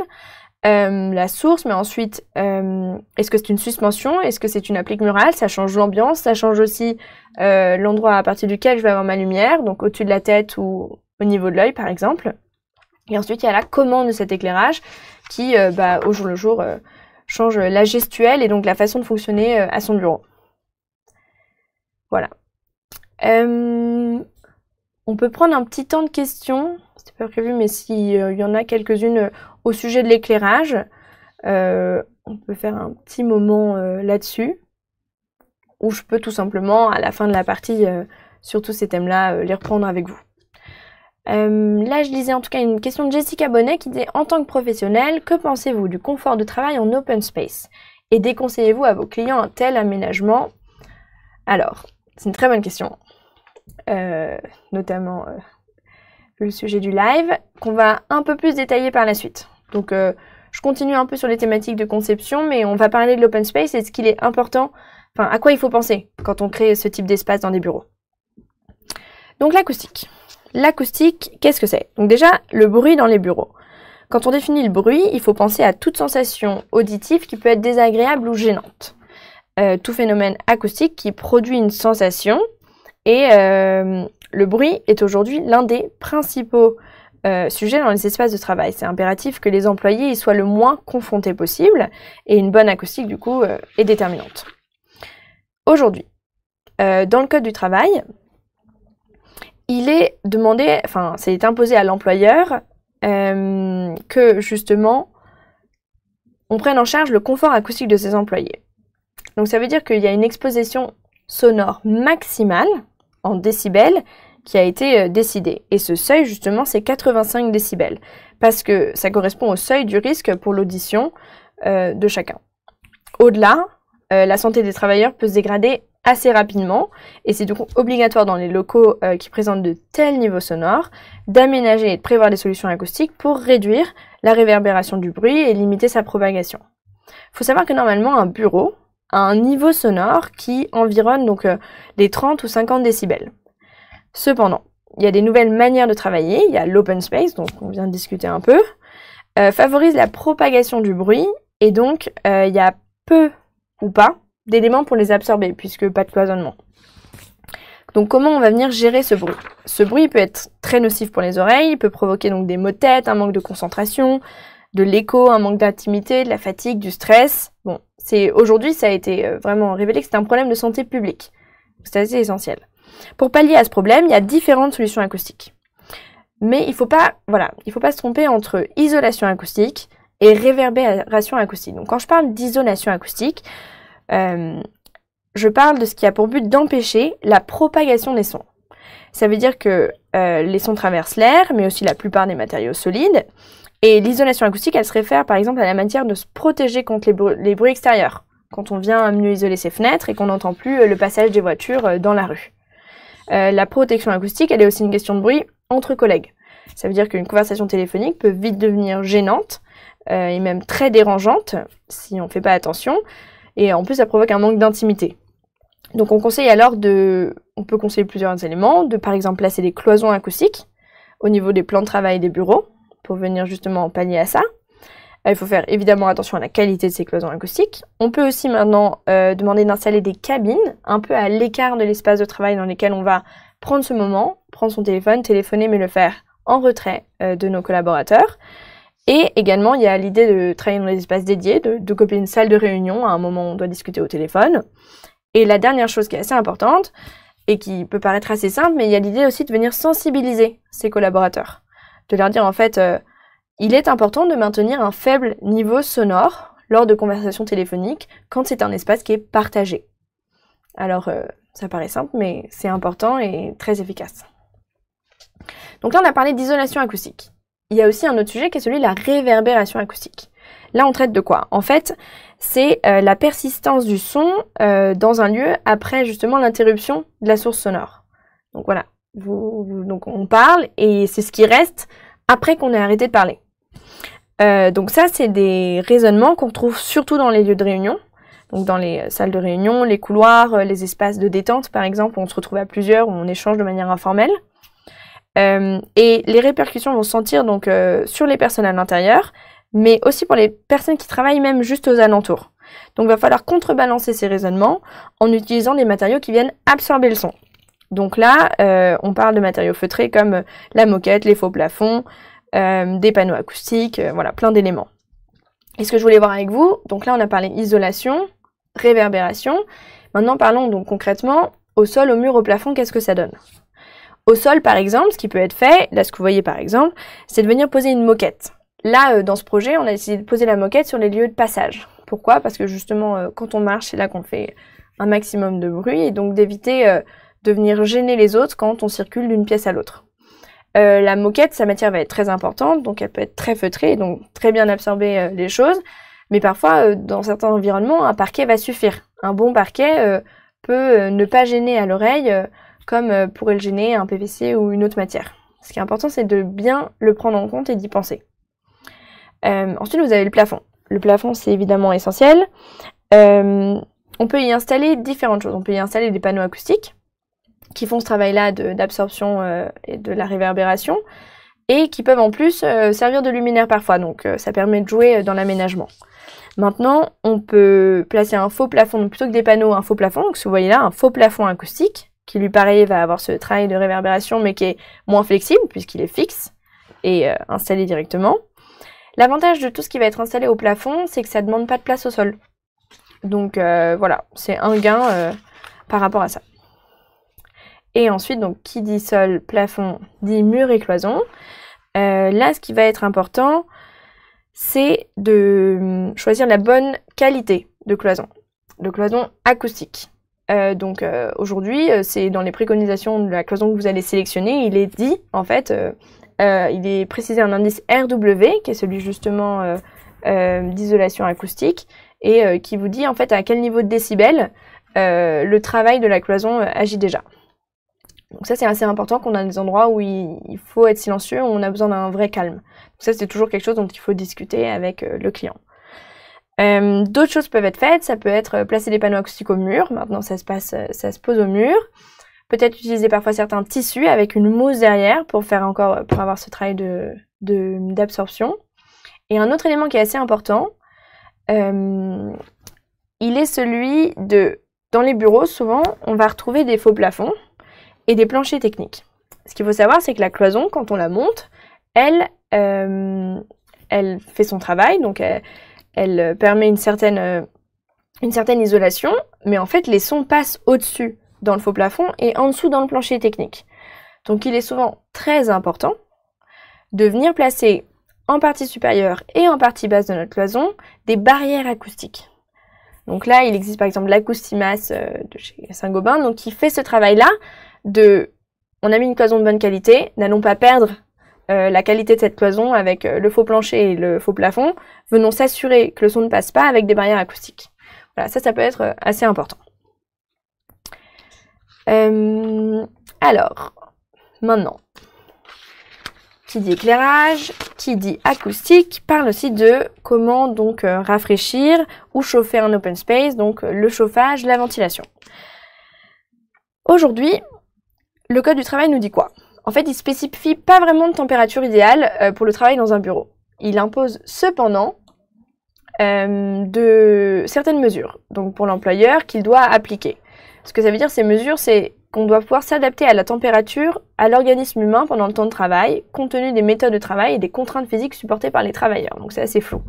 euh, la source, mais ensuite, euh, est-ce que c'est une suspension Est-ce que c'est une applique murale Ça change l'ambiance, ça change aussi euh, l'endroit à partir duquel je vais avoir ma lumière, donc au-dessus de la tête ou au niveau de l'œil, par exemple. Et ensuite, il y a la commande de cet éclairage qui, bah, au jour le jour, change la gestuelle et donc la façon de fonctionner à son bureau. Voilà. on peut prendre un petit temps de questions. C'était pas prévu, mais s'il y en a quelques-unes au sujet de l'éclairage, euh, on peut faire un petit moment euh, là-dessus, Ou je peux tout simplement, à la fin de la partie, euh, sur tous ces thèmes-là, les reprendre avec vous. là, je lisais en tout cas une question de Jessica Bonnet qui dit « En tant que professionnelle, que pensez-vous du confort de travail en open space Et déconseillez-vous à vos clients un tel aménagement Alors, c'est une très bonne question, notamment le sujet du live, qu'on va un peu plus détailler par la suite. Donc, euh, je continue un peu sur les thématiques de conception, mais on va parler de l'open space et ce qu'il est important, enfin, à quoi il faut penser quand on crée ce type d'espace dans des bureaux. Donc, l'acoustique. L'acoustique, qu'est-ce que c'est Donc, déjà, le bruit dans les bureaux. Quand on définit le bruit, il faut penser à toute sensation auditive qui peut être désagréable ou gênante. Euh, tout phénomène acoustique qui produit une sensation et euh, le bruit est aujourd'hui l'un des principaux euh, sujet dans les espaces de travail. C'est impératif que les employés y soient le moins confrontés possible et une bonne acoustique du coup euh, est déterminante. Aujourd'hui, euh, dans le code du travail, il est demandé, enfin c'est imposé à l'employeur que justement on prenne en charge le confort acoustique de ses employés. Donc ça veut dire qu'il y a une exposition sonore maximale en décibels qui a été euh, décidé. Et ce seuil, justement, c'est 85 décibels, parce que ça correspond au seuil du risque pour l'audition euh, de chacun. Au-delà, euh, la santé des travailleurs peut se dégrader assez rapidement, et c'est donc obligatoire dans les locaux qui présentent de tels niveaux sonores d'aménager et de prévoir des solutions acoustiques pour réduire la réverbération du bruit et limiter sa propagation. Faut savoir que normalement un bureau a un niveau sonore qui environne donc les 30 ou 50 décibels. Cependant, il y a des nouvelles manières de travailler, il y a l'open space, donc on vient de discuter un peu, euh, favorise la propagation du bruit, et donc euh, il y a peu ou pas d'éléments pour les absorber, puisque pas de cloisonnement. Donc comment on va venir gérer ce bruit Ce bruit peut être très nocif pour les oreilles, peut provoquer donc des maux de tête, un manque de concentration, de l'écho, un manque d'intimité, de la fatigue, du stress. Bon, c'est aujourd'hui ça a été euh, vraiment révélé que c'est un problème de santé publique. C'est assez essentiel. Pour pallier à ce problème, il y a différentes solutions acoustiques. Mais il faut voilà, faut pas se tromper entre isolation acoustique et réverbération acoustique. Donc quand je parle d'isolation acoustique, euh, je parle de ce qui a pour but d'empêcher la propagation des sons. Ça veut dire que euh, les sons traversent l'air, mais aussi la plupart des matériaux solides. Et l'isolation acoustique, elle se réfère par exemple à la matière de se protéger contre les, les bruits extérieurs. Quand on vient mieux isoler ses fenêtres et qu'on n'entend plus euh, le passage des voitures dans la rue. Euh, la protection acoustique, elle est aussi une question de bruit entre collègues. Ça veut dire qu'une conversation téléphonique peut vite devenir gênante euh, et même très dérangeante si on ne fait pas attention. Et en plus, ça provoque un manque d'intimité. Donc on conseille alors de... On peut conseiller plusieurs éléments, de par exemple placer des cloisons acoustiques au niveau des plans de travail des bureaux, pour venir justement pallier à ça. Euh, il faut faire évidemment attention à la qualité de ces cloisons acoustiques. On peut aussi maintenant euh, demander d'installer des cabines un peu à l'écart de l'espace de travail dans lesquels on va prendre ce moment, prendre son téléphone, téléphoner mais le faire en retrait euh, de nos collaborateurs. Et également, il y a l'idée de travailler dans des espaces dédiés, de, copier une salle de réunion à un moment où on doit discuter au téléphone. Et la dernière chose qui est assez importante, et qui peut paraître assez simple, mais il y a l'idée aussi de venir sensibiliser ses collaborateurs. De leur dire en fait, il est important de maintenir un faible niveau sonore lors de conversations téléphoniques quand c'est un espace qui est partagé. Alors, euh, ça paraît simple, mais c'est important et très efficace. Donc là, on a parlé d'isolation acoustique. Il y a aussi un autre sujet qui est celui de la réverbération acoustique. Là, on traite de quoi En fait, c'est euh, la persistance du son euh, dans un lieu après justement l'interruption de la source sonore. Donc voilà, vous, donc on parle et c'est ce qui reste après qu'on ait arrêté de parler. Euh, donc ça, c'est des raisonnements qu'on trouve surtout dans les lieux de réunion. Donc dans les euh, salles de réunion, les couloirs, euh, les espaces de détente, par exemple, où on se retrouve à plusieurs, où on échange de manière informelle. et les répercussions vont se sentir donc sur les personnes à l'intérieur, mais aussi pour les personnes qui travaillent même juste aux alentours. Donc il va falloir contrebalancer ces raisonnements en utilisant des matériaux qui viennent absorber le son. Donc là, on parle de matériaux feutrés comme la moquette, les faux plafonds, euh, des panneaux acoustiques, euh, voilà, plein d'éléments. Et ce que je voulais voir avec vous, donc là on a parlé isolation, réverbération. Maintenant parlons donc concrètement au sol, au mur, au plafond, qu'est-ce que ça donne Au sol par exemple, ce qui peut être fait, là ce que vous voyez par exemple, c'est de venir poser une moquette. Là, euh, dans ce projet, on a décidé de poser la moquette sur les lieux de passage. Pourquoi Parce que justement, quand on marche, c'est là qu'on fait un maximum de bruit et donc d'éviter de venir gêner les autres quand on circule d'une pièce à l'autre. Euh, la moquette, sa matière va être très importante, donc elle peut être très feutrée donc très bien absorber euh, les choses. Mais parfois, euh, dans certains environnements, un parquet va suffire. Un bon parquet peut ne pas gêner à l'oreille comme pourrait le gêner un PVC ou une autre matière. Ce qui est important, c'est de bien le prendre en compte et d'y penser. ensuite, vous avez le plafond. Le plafond, c'est évidemment essentiel. on peut y installer différentes choses. On peut y installer des panneaux acoustiques, qui font ce travail-là d'absorption euh, et de la réverbération et qui peuvent en plus euh, servir de luminaire parfois. Donc euh, ça permet de jouer dans l'aménagement. Maintenant, on peut placer un faux plafond, donc plutôt que des panneaux, un faux plafond. Donc, vous voyez là, un faux plafond acoustique qui lui pareil va avoir ce travail de réverbération mais qui est moins flexible puisqu'il est fixe et installé directement. L'avantage de tout ce qui va être installé au plafond, c'est que ça ne demande pas de place au sol. Donc voilà, c'est un gain par rapport à ça. Et ensuite, donc, qui dit sol, plafond, dit mur et cloison. Euh, là, ce qui va être important, c'est de hum, choisir la bonne qualité de cloison, de cloison acoustique. Euh, donc euh, aujourd'hui, c'est dans les préconisations de la cloison que vous allez sélectionner, il est dit, en fait, il est précisé un indice RW, qui est celui justement d'isolation acoustique, et qui vous dit en fait à quel niveau de décibels le travail de la cloison agit déjà. Donc ça, c'est assez important qu'on a des endroits où il, faut être silencieux, où on a besoin d'un vrai calme. ça, c'est toujours quelque chose dont il faut discuter avec euh, le client. Euh, d'autres choses peuvent être faites, ça peut être euh, placer des panneaux acoustiques au mur, maintenant ça se, passe, ça se pose au mur. Peut-être utiliser parfois certains tissus avec une mousse derrière pour faire encore pour avoir ce travail d'absorption. De, d'absorption. Et un autre élément qui est assez important, il est celui de dans les bureaux souvent on va retrouver des faux plafonds et des planchers techniques. Ce qu'il faut savoir, c'est que la cloison, quand on la monte, elle, euh, fait son travail, donc euh, elle, permet une certaine, euh, une certaine isolation, mais en fait, les sons passent au-dessus dans le faux plafond et en dessous dans le plancher technique. Donc il est souvent très important de venir placer en partie supérieure et en partie basse de notre cloison des barrières acoustiques. Donc là, il existe par exemple l'acoustimas de chez Saint-Gobain, donc qui fait ce travail-là de on a mis une cloison de bonne qualité, n'allons pas perdre euh, la qualité de cette cloison avec euh, le faux plancher et le faux plafond, venons s'assurer que le son ne passe pas avec des barrières acoustiques. Voilà, ça, ça peut être euh, assez important. alors, maintenant, qui dit éclairage, qui dit acoustique, parle aussi de comment donc rafraîchir ou chauffer un open space, donc le chauffage, la ventilation. Aujourd'hui, le code du travail nous dit quoi En fait, il spécifie pas vraiment de température idéale euh, pour le travail dans un bureau. Il impose cependant euh, de certaines mesures, donc pour l'employeur, qu'il doit appliquer. Ce que ça veut dire, ces mesures, c'est qu'on doit pouvoir s'adapter à la température, à l'organisme humain pendant le temps de travail, compte tenu des méthodes de travail et des contraintes physiques supportées par les travailleurs. Donc c'est assez flou.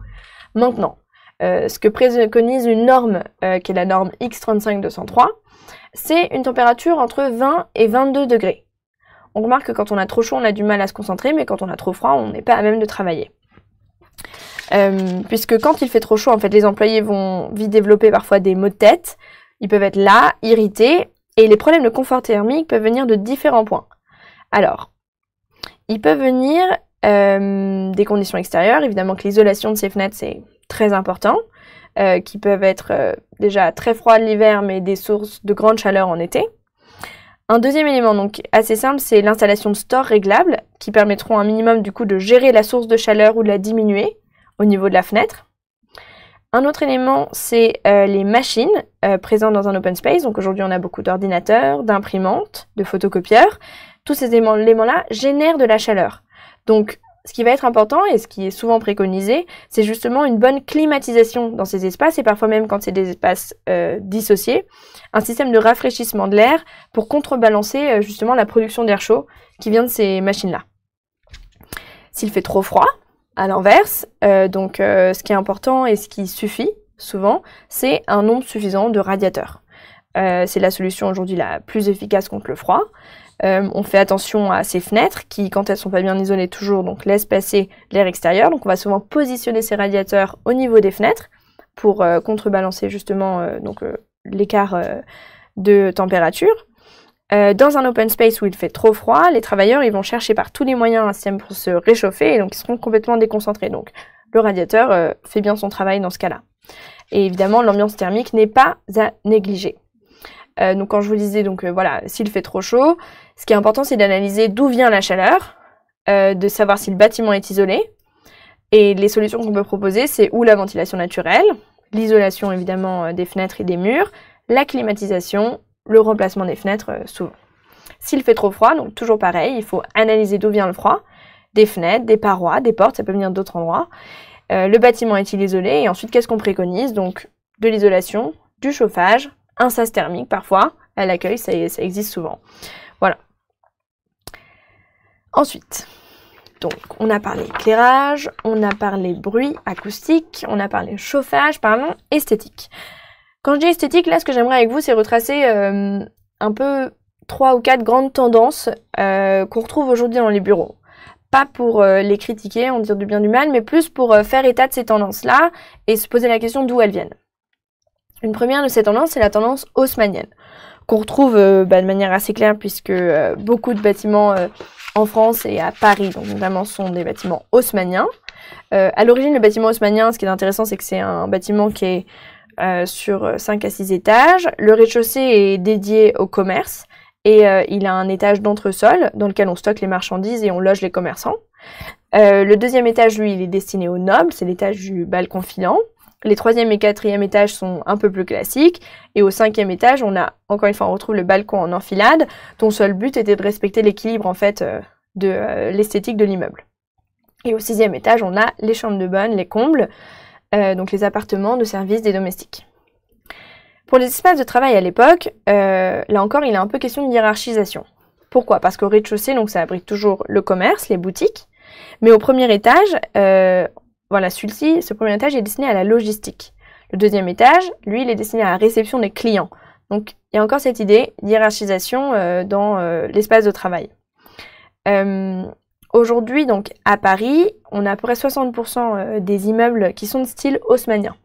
Maintenant, euh, ce que préconise une norme, qui est la norme X35203, c'est une température entre 20 et 22 degrés. On remarque que quand on a trop chaud, on a du mal à se concentrer, mais quand on a trop froid, on n'est pas à même de travailler. Euh, puisque quand il fait trop chaud, en fait, les employés vont vite développer parfois des maux de tête. Ils peuvent être là, irrités, et les problèmes de confort thermique peuvent venir de différents points. Alors, ils peuvent venir euh, des conditions extérieures, évidemment que l'isolation de ces fenêtres c'est très important. Euh, qui peuvent être euh, déjà très froides l'hiver, mais des sources de grande chaleur en été. Un deuxième élément, donc assez simple, c'est l'installation de stores réglables qui permettront un minimum du coup de gérer la source de chaleur ou de la diminuer au niveau de la fenêtre. Un autre élément, c'est euh, les machines présentes dans un open space. Donc aujourd'hui, on a beaucoup d'ordinateurs, d'imprimantes, de photocopieurs. Tous ces éléments-là génèrent de la chaleur. Donc ce qui va être important et ce qui est souvent préconisé, c'est justement une bonne climatisation dans ces espaces et parfois même quand c'est des espaces euh, dissociés, un système de rafraîchissement de l'air pour contrebalancer euh, justement la production d'air chaud qui vient de ces machines-là. S'il fait trop froid, à l'inverse, euh, donc ce qui est important et ce qui suffit souvent, c'est un nombre suffisant de radiateurs. c'est la solution aujourd'hui la plus efficace contre le froid. Euh, on fait attention à ces fenêtres qui, quand elles sont pas bien isolées toujours, donc laissent passer l'air extérieur. Donc on va souvent positionner ces radiateurs au niveau des fenêtres pour euh, contrebalancer justement euh, donc l'écart de température. dans un open space où il fait trop froid, les travailleurs ils vont chercher par tous les moyens un système pour se réchauffer et donc ils seront complètement déconcentrés. Donc le radiateur fait bien son travail dans ce cas-là. Et évidemment, l'ambiance thermique n'est pas à négliger. Euh, donc quand je vous disais, donc euh, voilà, s'il fait trop chaud, ce qui est important c'est d'analyser d'où vient la chaleur, euh, de savoir si le bâtiment est isolé. Et les solutions qu'on peut proposer, c'est ou la ventilation naturelle, l'isolation évidemment des fenêtres et des murs, la climatisation, le remplacement des fenêtres souvent. S'il fait trop froid, donc toujours pareil, il faut analyser d'où vient le froid, des fenêtres, des parois, des portes, ça peut venir d'autres endroits. le bâtiment est-il isolé Et ensuite, qu'est-ce qu'on préconise Donc de l'isolation, du chauffage, un sas thermique parfois à l'accueil, ça, ça, existe souvent. Voilà. Ensuite, donc on a parlé éclairage, on a parlé bruit acoustique, on a parlé chauffage, parlons esthétique. Quand je dis esthétique, là ce que j'aimerais avec vous, c'est retracer euh, un peu trois ou quatre grandes tendances euh, qu'on retrouve aujourd'hui dans les bureaux pas pour euh, les critiquer, en dire du bien du mal, mais plus pour faire état de ces tendances-là et se poser la question d'où elles viennent. Une première de ces tendances, c'est la tendance haussmannienne, qu'on retrouve euh, bah, de manière assez claire puisque euh, beaucoup de bâtiments euh, en France et à Paris, donc notamment, sont des bâtiments haussmanniens. à l'origine, le bâtiment haussmannien, ce qui est intéressant, c'est que c'est un bâtiment qui est sur 5 à 6 étages. Le rez-de-chaussée est dédié au commerce et il a un étage d'entresol dans lequel on stocke les marchandises et on loge les commerçants. le deuxième étage, lui, il est destiné aux nobles, c'est l'étage du balcon filant. Les troisième et quatrième étages sont un peu plus classiques. Et au cinquième étage, on a, encore une fois, on retrouve le balcon en enfilade. Ton seul but était de respecter l'équilibre, en fait, euh, de euh, l'esthétique de l'immeuble. Et au sixième étage, on a les chambres de bonne, les combles, euh, donc les appartements de service des domestiques. Pour les espaces de travail à l'époque, là encore, il est un peu question de hiérarchisation. Pourquoi Parce qu'au rez-de-chaussée, donc ça abrite toujours le commerce, les boutiques, mais au premier étage, voilà, celui-ci, ce premier étage est destiné à la logistique. Le deuxième étage, lui, il est destiné à la réception des clients. Donc, il y a encore cette idée d'hierarchisation euh, dans euh, l'espace de travail. Euh, aujourd'hui, donc à Paris, on a à peu près 60% des immeubles qui sont de style haussmannien.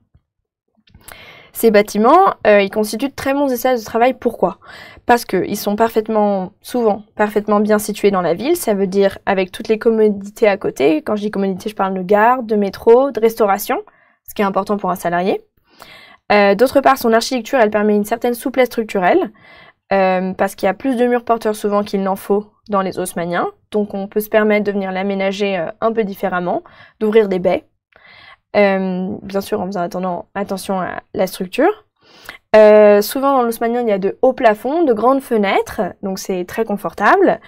Ces bâtiments, euh, ils constituent de très bons espaces de travail. Pourquoi Parce qu'ils sont parfaitement, souvent, parfaitement bien situés dans la ville. Ça veut dire avec toutes les commodités à côté. Quand je dis commodités, je parle de gare, de métro, de restauration, ce qui est important pour un salarié. Euh, d'autre part, son architecture, elle permet une certaine souplesse structurelle, euh, parce qu'il y a plus de murs porteurs souvent qu'il n'en faut dans les haussmanniens. Donc on peut se permettre de venir l'aménager un peu différemment, d'ouvrir des baies, euh, bien sûr en faisant attention à la structure. Euh, souvent dans l'Haussmannian, il y a de hauts plafonds, de grandes fenêtres, donc c'est très confortable.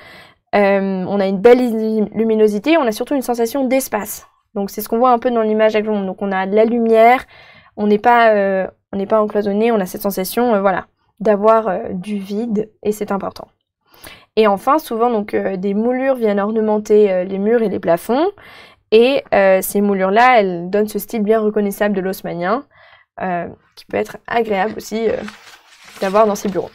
Euh, on a une belle luminosité, on a surtout une sensation d'espace. Donc c'est ce qu'on voit un peu dans l'image avec Donc on a de la lumière, on n'est pas, on n'est pas encloisonné, on a cette sensation, voilà, d'avoir du vide et c'est important. Et enfin, souvent donc des moulures viennent ornementer les murs et les plafonds. Et euh, ces moulures-là, elles donnent ce style bien reconnaissable de l'haussmannien, euh, qui peut être agréable aussi euh, d'avoir dans ses bureaux.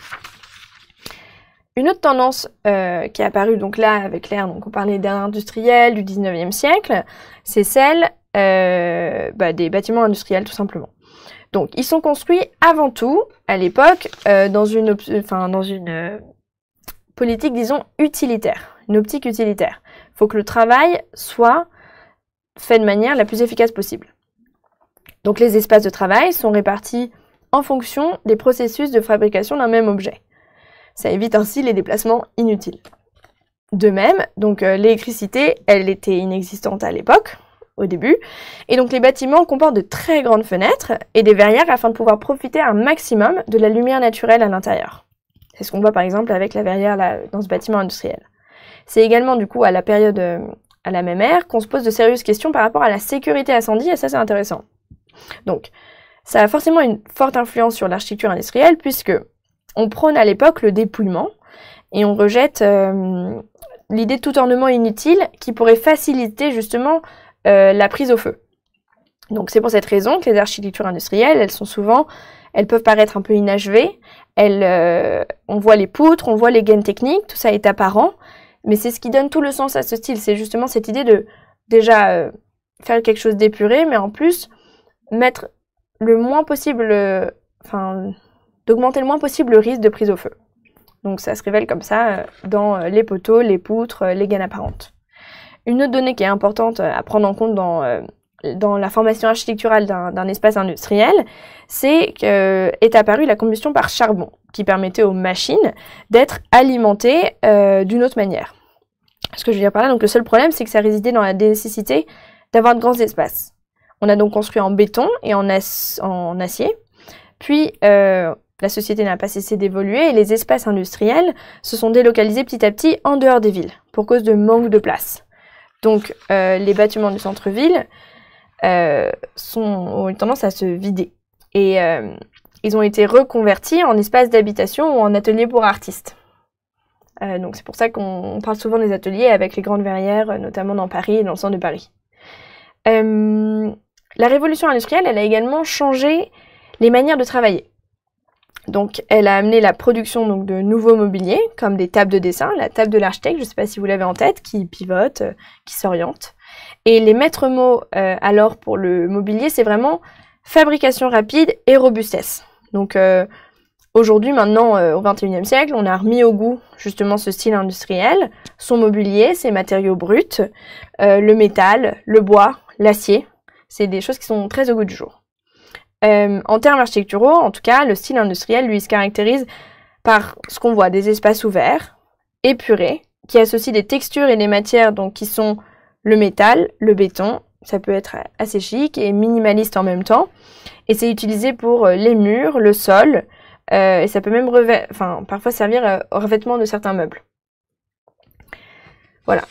Une autre tendance qui est apparue donc là avec l'ère, donc on parlait d'un industriel du 19e siècle, c'est celle bah, des bâtiments industriels tout simplement. Donc ils sont construits avant tout à l'époque dans une, enfin, dans une politique disons utilitaire, une optique utilitaire. Il faut que le travail soit fait de manière la plus efficace possible. Donc les espaces de travail sont répartis en fonction des processus de fabrication d'un même objet. Ça évite ainsi les déplacements inutiles. De même, donc euh, l'électricité, elle était inexistante à l'époque, au début, et donc les bâtiments comportent de très grandes fenêtres et des verrières afin de pouvoir profiter un maximum de la lumière naturelle à l'intérieur. C'est ce qu'on voit par exemple avec la verrière dans ce bâtiment industriel. C'est également du coup à la période euh, à la même ère qu'on se pose de sérieuses questions par rapport à la sécurité incendie, et ça c'est intéressant. Donc, ça a forcément une forte influence sur l'architecture industrielle, puisque on prône à l'époque le dépouillement, et on rejette euh, l'idée de tout ornement inutile qui pourrait faciliter justement euh, la prise au feu. Donc c'est pour cette raison que les architectures industrielles, elles sont souvent, elles peuvent paraître un peu inachevées. Elles, euh, on voit les poutres, on voit les gaines techniques, tout ça est apparent, mais c'est ce qui donne tout le sens à ce style. C'est justement cette idée de déjà euh, faire quelque chose d'épuré, mais en plus mettre le moins possible, euh, d'augmenter le moins possible le risque de prise au feu. Donc ça se révèle comme ça euh, dans les poteaux, les poutres, les gaines apparentes. Une autre donnée qui est importante à prendre en compte dans, la formation architecturale d'un espace industriel, c'est qu'est apparue la combustion par charbon, qui permettait aux machines d'être alimentées d'une autre manière. Ce que je veux dire par là, donc le seul problème, c'est que ça résidait dans la nécessité d'avoir de grands espaces. On a donc construit en béton et en, acier. Puis, euh, la société n'a pas cessé d'évoluer et les espaces industriels se sont délocalisés petit à petit en dehors des villes pour cause de manque de place. Donc, euh, les bâtiments du centre-ville euh, ont eu tendance à se vider. Et ils ont été reconvertis en espaces d'habitation ou en ateliers pour artistes. Euh, donc c'est pour ça qu'on parle souvent des ateliers avec les grandes verrières, euh, notamment dans Paris et dans le centre de Paris. Euh, la révolution industrielle, elle a également changé les manières de travailler. Donc elle a amené la production donc, de nouveaux mobiliers, comme des tables de dessin, la table de l'architecte, je ne sais pas si vous l'avez en tête, qui pivote, qui s'oriente. Et les maîtres mots alors pour le mobilier, c'est vraiment fabrication rapide et robustesse. Donc Aujourd'hui, maintenant, euh, au au XXIe siècle, on a remis au goût justement ce style industriel, son mobilier, ses matériaux bruts, euh, le métal, le bois, l'acier. C'est des choses qui sont très au goût du jour. Euh, en termes architecturaux, en tout cas, le style industriel, lui, se caractérise par ce qu'on voit, des espaces ouverts, épurés, qui associent des textures et des matières donc, qui sont le métal, le béton, ça peut être assez chic et minimaliste en même temps. Et c'est utilisé pour les murs, le sol, euh, et ça peut même enfin, parfois servir euh, au revêtement de certains meubles. Voilà.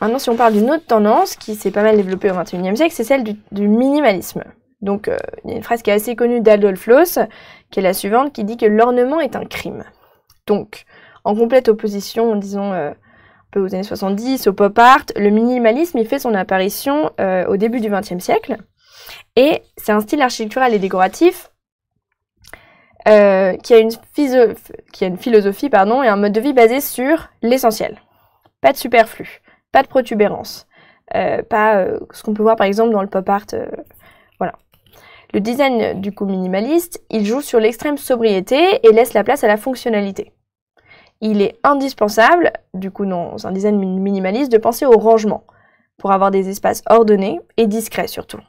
Maintenant, si on parle d'une autre tendance qui s'est pas mal développée au XXIe siècle, c'est celle du, minimalisme. Donc, euh, il y a une phrase qui est assez connue d'Adolf Loos, qui est la suivante, qui dit que l'ornement est un crime. Donc, en complète opposition, disons, un peu aux années 70, au pop art, le minimalisme, il fait son apparition au début du XXe siècle. Et c'est un style architectural et décoratif euh, qui, a une qui a une philosophie pardon, et un mode de vie basé sur l'essentiel. Pas de superflu, pas de protubérance, euh, pas euh, ce qu'on peut voir par exemple dans le pop art. voilà. Le design du coup minimaliste, il joue sur l'extrême sobriété et laisse la place à la fonctionnalité. Il est indispensable, du coup dans un design minimaliste, de penser au rangement pour avoir des espaces ordonnés et discrets surtout.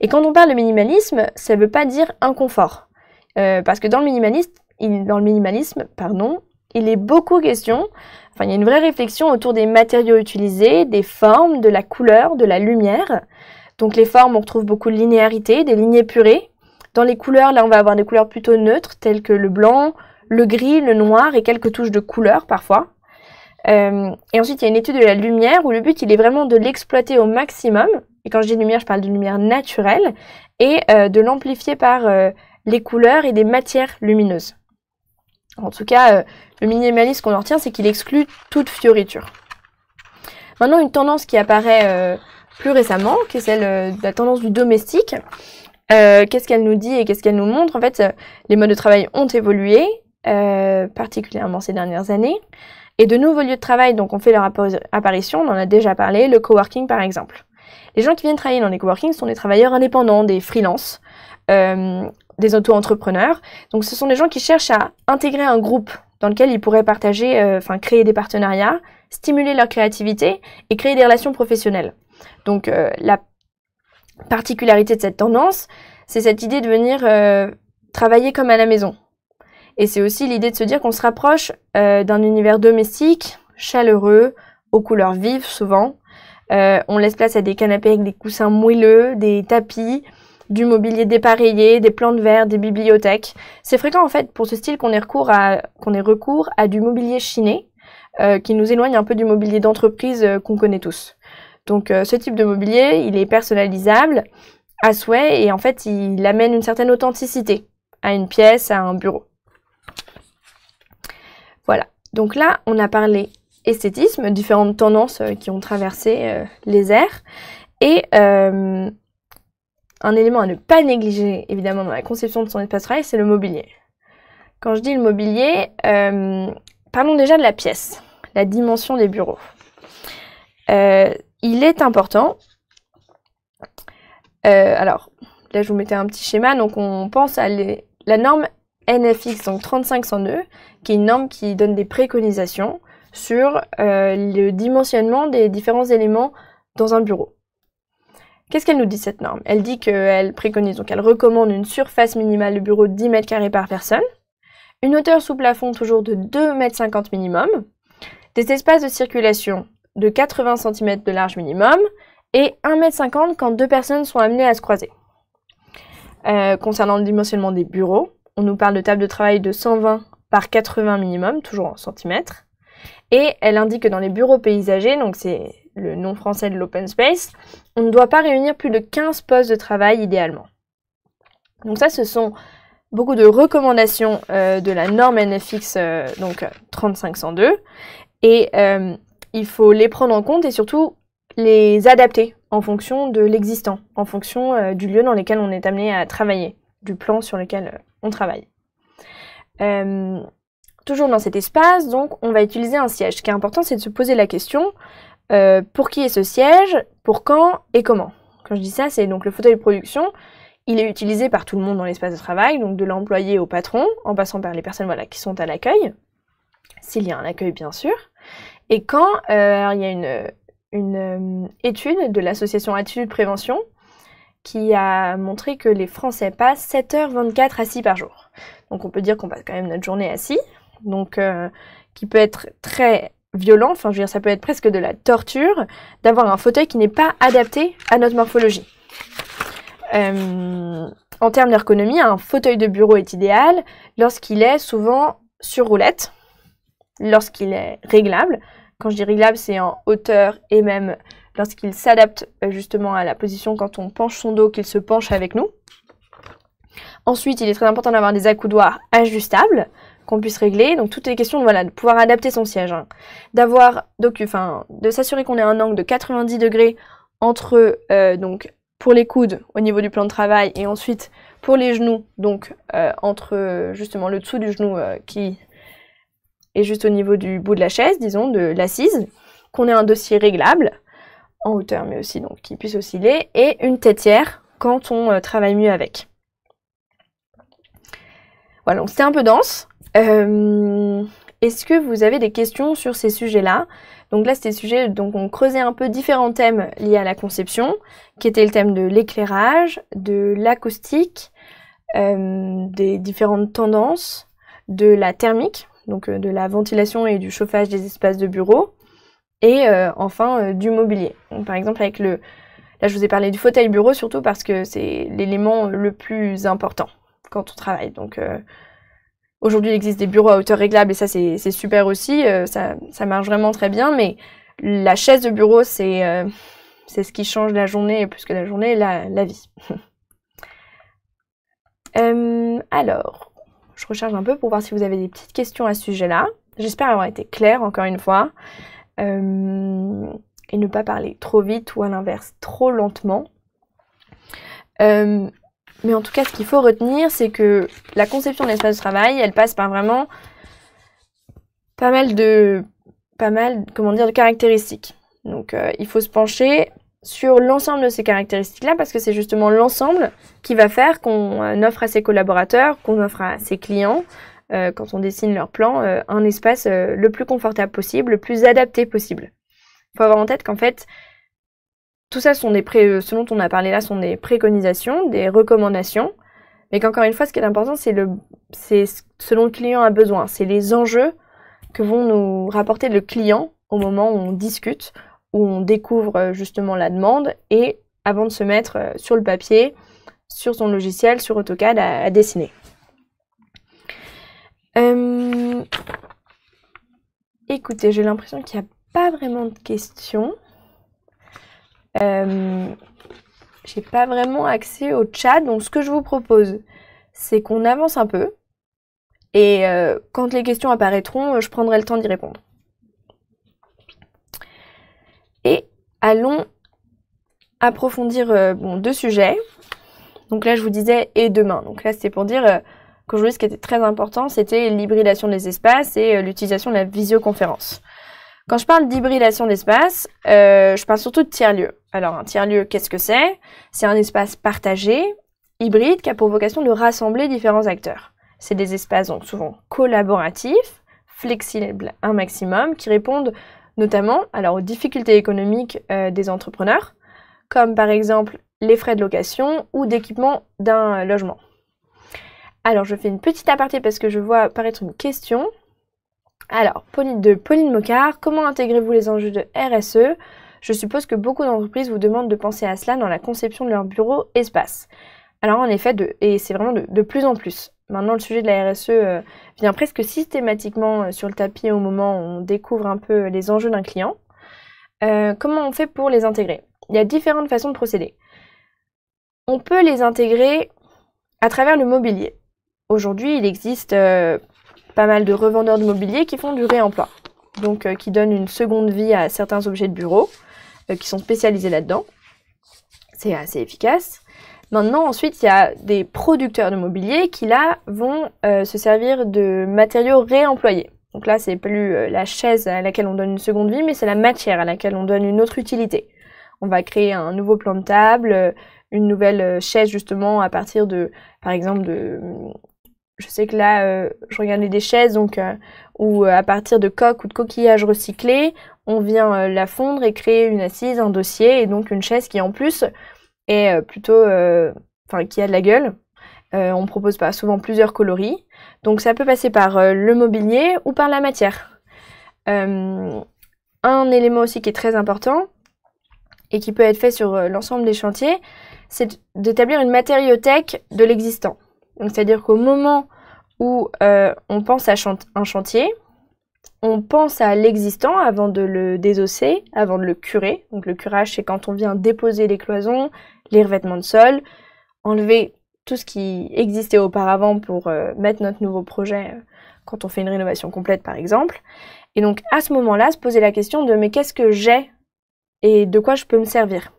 Et quand on parle de minimalisme, ça ne veut pas dire inconfort. Euh, parce que dans le, minimalisme, il, pardon, il est beaucoup question, enfin il y a une vraie réflexion autour des matériaux utilisés, des formes, de la couleur, de la lumière. Donc les formes, on retrouve beaucoup de linéarité, des lignes épurées. Dans les couleurs, là on va avoir des couleurs plutôt neutres, telles que le blanc, le gris, le noir et quelques touches de couleur parfois. Euh, et ensuite, il y a une étude de la lumière où le but, il est vraiment de l'exploiter au maximum. Et quand je dis lumière, je parle de lumière naturelle et euh, de l'amplifier par les couleurs et des matières lumineuses. En tout cas, euh, le minimalisme qu'on en retient, c'est qu'il exclut toute fioriture. Maintenant, une tendance qui apparaît euh, plus récemment, qui est celle euh, de la tendance du domestique. qu'est-ce qu'elle nous dit et qu'est-ce qu'elle nous montre En fait, les modes de travail ont évolué, particulièrement ces dernières années. Et de nouveaux lieux de travail donc, ont fait leur apparition, on en a déjà parlé, le coworking par exemple. Les gens qui viennent travailler dans les coworkings sont des travailleurs indépendants, des freelances, des auto-entrepreneurs. Donc ce sont des gens qui cherchent à intégrer un groupe dans lequel ils pourraient partager, euh, enfin créer des partenariats, stimuler leur créativité et créer des relations professionnelles. Donc euh, la particularité de cette tendance, c'est cette idée de venir euh, travailler comme à la maison. Et c'est aussi l'idée de se dire qu'on se rapproche d'un univers domestique, chaleureux, aux couleurs vives souvent. on laisse place à des canapés avec des coussins moelleux, des tapis, du mobilier dépareillé, des plantes vertes, des bibliothèques. C'est fréquent en fait pour ce style qu'on ait recours à, qu'on recours à du mobilier chiné, euh, qui nous éloigne un peu du mobilier d'entreprise euh, qu'on connaît tous. Donc euh, ce type de mobilier, il est personnalisable à souhait et en fait il amène une certaine authenticité à une pièce, à un bureau. Voilà, donc là on a parlé esthétisme, différentes tendances qui ont traversé les airs et un élément à ne pas négliger, évidemment, dans la conception de son espace travail, c'est le mobilier. Quand je dis le mobilier, euh, parlons déjà de la pièce, la dimension des bureaux. Euh, il est important, euh, alors là je vous mettais un petit schéma, donc on pense à la norme NFX, donc 3502, qui est une norme qui donne des préconisations sur le dimensionnement des différents éléments dans un bureau. Qu'est-ce qu'elle nous dit cette norme Elle dit qu'elle préconise, donc elle recommande une surface minimale de bureau de 10 mètres carrés par personne, une hauteur sous plafond toujours de 2,50 mètres minimum, des espaces de circulation de 80 cm de large minimum et 1,50 m quand deux personnes sont amenées à se croiser. Euh, concernant le dimensionnement des bureaux, on nous parle de table de travail de 120 par 80 minimum, toujours en centimètres. Et elle indique que dans les bureaux paysagers, donc c'est le nom français de l'open space, on ne doit pas réunir plus de 15 postes de travail idéalement. Donc ça, ce sont beaucoup de recommandations euh, de la norme NFX euh, donc 3502 et euh, il faut les prendre en compte et surtout les adapter en fonction de l'existant, en fonction du lieu dans lequel on est amené à travailler, du plan sur lequel on travaille. toujours dans cet espace, donc, on va utiliser un siège. Ce qui est important, c'est de se poser la question euh, pour qui est ce siège, pour quand et comment. Quand je dis ça, c'est donc le fauteuil de production. Il est utilisé par tout le monde dans l'espace de travail, donc de l'employé au patron, en passant par les personnes voilà, qui sont à l'accueil, s'il y a un accueil bien sûr. Et quand euh, il y a une, une euh, étude de l'association Attitude Prévention qui a montré que les Français passent 7h24 assis par jour. Donc on peut dire qu'on passe quand même notre journée assis, donc qui peut être très violent, enfin je veux dire ça peut être presque de la torture, d'avoir un fauteuil qui n'est pas adapté à notre morphologie. Euh, en termes d'ergonomie, un fauteuil de bureau est idéal lorsqu'il est souvent sur roulette, lorsqu'il est réglable. Quand je dis réglable, c'est en hauteur et même lorsqu'il s'adapte euh, justement à la position quand on penche son dos, qu'il se penche avec nous. Ensuite, il est très important d'avoir des accoudoirs ajustables qu'on puisse régler. Donc toutes les questions, voilà, de pouvoir adapter son siège, hein. enfin, de s'assurer qu'on ait un angle de 90 degrés entre euh, donc pour les coudes au niveau du plan de travail et ensuite pour les genoux, donc euh, entre justement le dessous du genou euh, qui est juste au niveau du bout de la chaise, disons, de l'assise, qu'on ait un dossier réglable en hauteur mais aussi donc qui puisse osciller et une têtière quand on travaille mieux avec. Voilà, donc c'était un peu dense. Euh, est-ce que vous avez des questions sur ces sujets-là Donc là, c'était des sujets, donc on creusait un peu différents thèmes liés à la conception, qui était le thème de l'éclairage, de l'acoustique, euh, des différentes tendances, de la thermique, donc euh, de la ventilation et du chauffage des espaces de bureau, et enfin du mobilier. par exemple, avec le, Là, je vous ai parlé du fauteuil bureau surtout parce que c'est l'élément le plus important quand on travaille. Donc, Aujourd'hui, il existe des bureaux à hauteur réglable et ça, c'est super aussi. Euh, ça, marche vraiment très bien. Mais la chaise de bureau, c'est euh, ce qui change la journée, plus que la journée, la, vie. Euh, alors, je recharge un peu pour voir si vous avez des petites questions à ce sujet-là. J'espère avoir été claire, encore une fois. et ne pas parler trop vite ou à l'inverse, trop lentement. Mais en tout cas, ce qu'il faut retenir, c'est que la conception de l'espace de travail, elle passe par vraiment pas mal de, pas mal, comment dire, de caractéristiques. Donc, euh, il faut se pencher sur l'ensemble de ces caractéristiques-là parce que c'est justement l'ensemble qui va faire qu'on euh, offre à ses collaborateurs, qu'on offre à ses clients, euh, quand on dessine leur plan, un espace le plus confortable possible, le plus adapté possible. Il faut avoir en tête qu'en fait, tout ça sont des pré euh, ce dont on a parlé là sont des préconisations, des recommandations, mais qu'encore une fois, ce qui est important, c'est le, ce dont le client a besoin, c'est les enjeux que vont nous rapporter le client au moment où on discute, où on découvre euh, justement la demande et avant de se mettre euh, sur le papier, sur son logiciel, sur AutoCAD à, dessiner. Écoutez, j'ai l'impression qu'il n'y a pas vraiment de questions. Euh, j'ai pas vraiment accès au chat, donc ce que je vous propose, c'est qu'on avance un peu. Et euh, quand les questions apparaîtront, je prendrai le temps d'y répondre. Et allons approfondir euh, deux sujets. Donc là, je vous disais et demain. Donc là, c'était pour dire qu'aujourd'hui, ce qui était très important, c'était l'hybridation des espaces et l'utilisation de la visioconférence. Quand je parle d'hybridation d'espace, euh, je parle surtout de tiers-lieu. Alors, un tiers-lieu, qu'est-ce que c'est C'est un espace partagé, hybride, qui a pour vocation de rassembler différents acteurs. C'est des espaces donc souvent collaboratifs, flexibles un maximum, qui répondent notamment alors, aux difficultés économiques euh, des entrepreneurs, comme par exemple les frais de location ou d'équipement d'un logement. Alors, je fais une petite aparté parce que je vois apparaître une question. Alors, Pauline, de Pauline Mocard, comment intégrez-vous les enjeux de RSE Je suppose que beaucoup d'entreprises vous demandent de penser à cela dans la conception de leur bureau espace. Alors en effet, et c'est vraiment de, plus en plus. Maintenant, le sujet de la RSE euh, vient presque systématiquement euh, sur le tapis au moment où on découvre un peu les enjeux d'un client. Euh, comment on fait pour les intégrer Il y a différentes façons de procéder. On peut les intégrer à travers le mobilier. Aujourd'hui, il existe pas mal de revendeurs de mobilier qui font du réemploi, donc euh, qui donnent une seconde vie à certains objets de bureau, euh, qui sont spécialisés là-dedans. C'est assez efficace. Maintenant, ensuite, il y a des producteurs de mobilier qui, là, vont euh, se servir de matériaux réemployés. Donc là, c'est plus la chaise à laquelle on donne une seconde vie, mais c'est la matière à laquelle on donne une autre utilité. On va créer un nouveau plan de table, une nouvelle chaise justement à partir de, par exemple, de, je sais que là, euh, je regardais des chaises, donc euh, où euh, à partir de coques ou de coquillages recyclés, on vient la fondre et créer une assise, un dossier, et donc une chaise qui en plus est plutôt, enfin, qui a de la gueule. on propose pas souvent plusieurs coloris, donc ça peut passer par le mobilier ou par la matière. un élément aussi qui est très important et qui peut être fait sur l'ensemble des chantiers, c'est d'établir une matériothèque de l'existant c'est-à-dire qu'au moment où euh, on pense à un chantier, on pense à l'existant avant de le désosser, avant de le curer. Donc le curage, c'est quand on vient déposer les cloisons, les revêtements de sol, enlever tout ce qui existait auparavant pour euh, mettre notre nouveau projet euh, quand on fait une rénovation complète par exemple. Et donc à ce moment-là, se poser la question de mais qu'est-ce que j'ai et de quoi je peux me servir.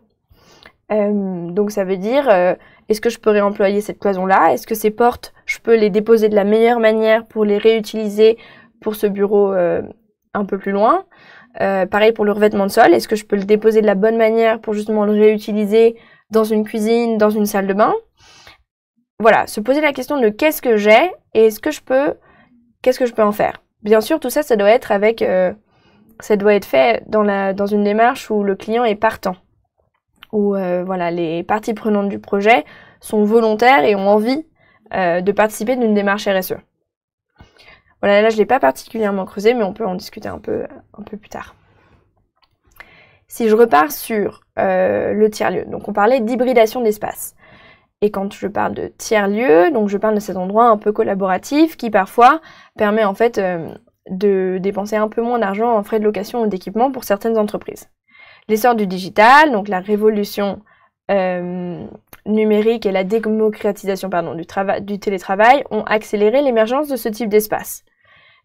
donc ça veut dire est-ce que je peux réemployer cette cloison-là Est-ce que ces portes, je peux les déposer de la meilleure manière pour les réutiliser pour ce bureau euh, un peu plus loin euh, Pareil pour le revêtement de sol, est-ce que je peux le déposer de la bonne manière pour justement le réutiliser dans une cuisine, dans une salle de bain Voilà, se poser la question de qu'est-ce que j'ai et est-ce que je peux, qu'est-ce que je peux en faire Bien sûr, tout ça, ça doit être avec, euh, ça doit être fait dans, la, dans une démarche où le client est partant où euh, voilà, les parties prenantes du projet sont volontaires et ont envie euh, de participer d'une démarche RSE. Voilà, là je ne l'ai pas particulièrement creusé, mais on peut en discuter un peu, un peu plus tard. Si je repars sur euh, le tiers-lieu, donc on parlait d'hybridation d'espace. Et quand je parle de tiers-lieu, donc je parle de cet endroit un peu collaboratif qui parfois permet en fait de dépenser un peu moins d'argent en frais de location ou d'équipement pour certaines entreprises l'essor du digital, donc la révolution euh, numérique et la démocratisation pardon, du, télétravail ont accéléré l'émergence de ce type d'espace.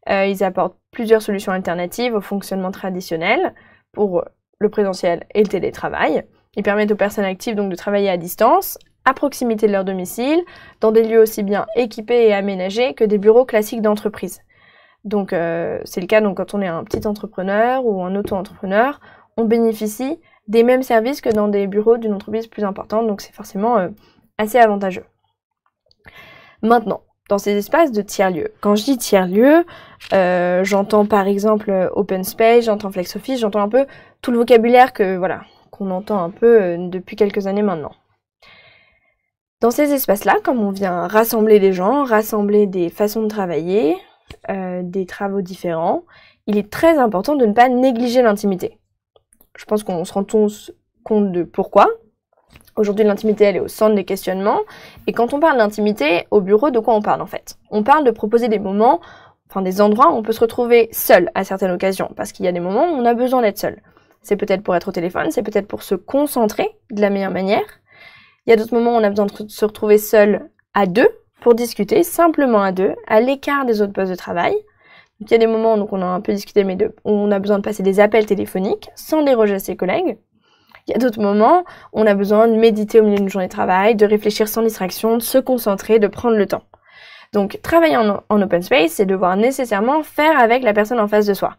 Euh, ils apportent plusieurs solutions alternatives au fonctionnement traditionnel pour le présentiel et le télétravail. Ils permettent aux personnes actives donc de travailler à distance, à proximité de leur domicile, dans des lieux aussi bien équipés et aménagés que des bureaux classiques d'entreprise. Donc euh, c'est le cas donc quand on est un petit entrepreneur ou un auto-entrepreneur, on bénéficie des mêmes services que dans des bureaux d'une entreprise plus importante, donc c'est forcément euh, assez avantageux. Maintenant, dans ces espaces de tiers-lieux, quand je dis tiers-lieux, euh, j'entends par exemple euh, open space, j'entends flex office, j'entends un peu tout le vocabulaire que voilà qu'on entend un peu depuis quelques années maintenant. Dans ces espaces-là, comme on vient rassembler des gens, rassembler des façons de travailler, des travaux différents, il est très important de ne pas négliger l'intimité je pense qu'on se rend tous compte de pourquoi. Aujourd'hui, l'intimité, elle est au centre des questionnements. Et quand on parle d'intimité, au bureau, de quoi on parle en fait On parle de proposer des moments, enfin des endroits où on peut se retrouver seul à certaines occasions, parce qu'il y a des moments où on a besoin d'être seul. C'est peut-être pour être au téléphone, c'est peut-être pour se concentrer de la meilleure manière. Il y a d'autres moments où on a besoin de se retrouver seul à deux, pour discuter simplement à deux, à l'écart des autres postes de travail il y a des moments, où on a un peu discuté, mais où on a besoin de passer des appels téléphoniques sans déroger à ses collègues. Il y a d'autres moments, où on a besoin de méditer au milieu d'une journée de travail, de réfléchir sans distraction, de se concentrer, de prendre le temps. Donc travailler en, open space, c'est devoir nécessairement faire avec la personne en face de soi.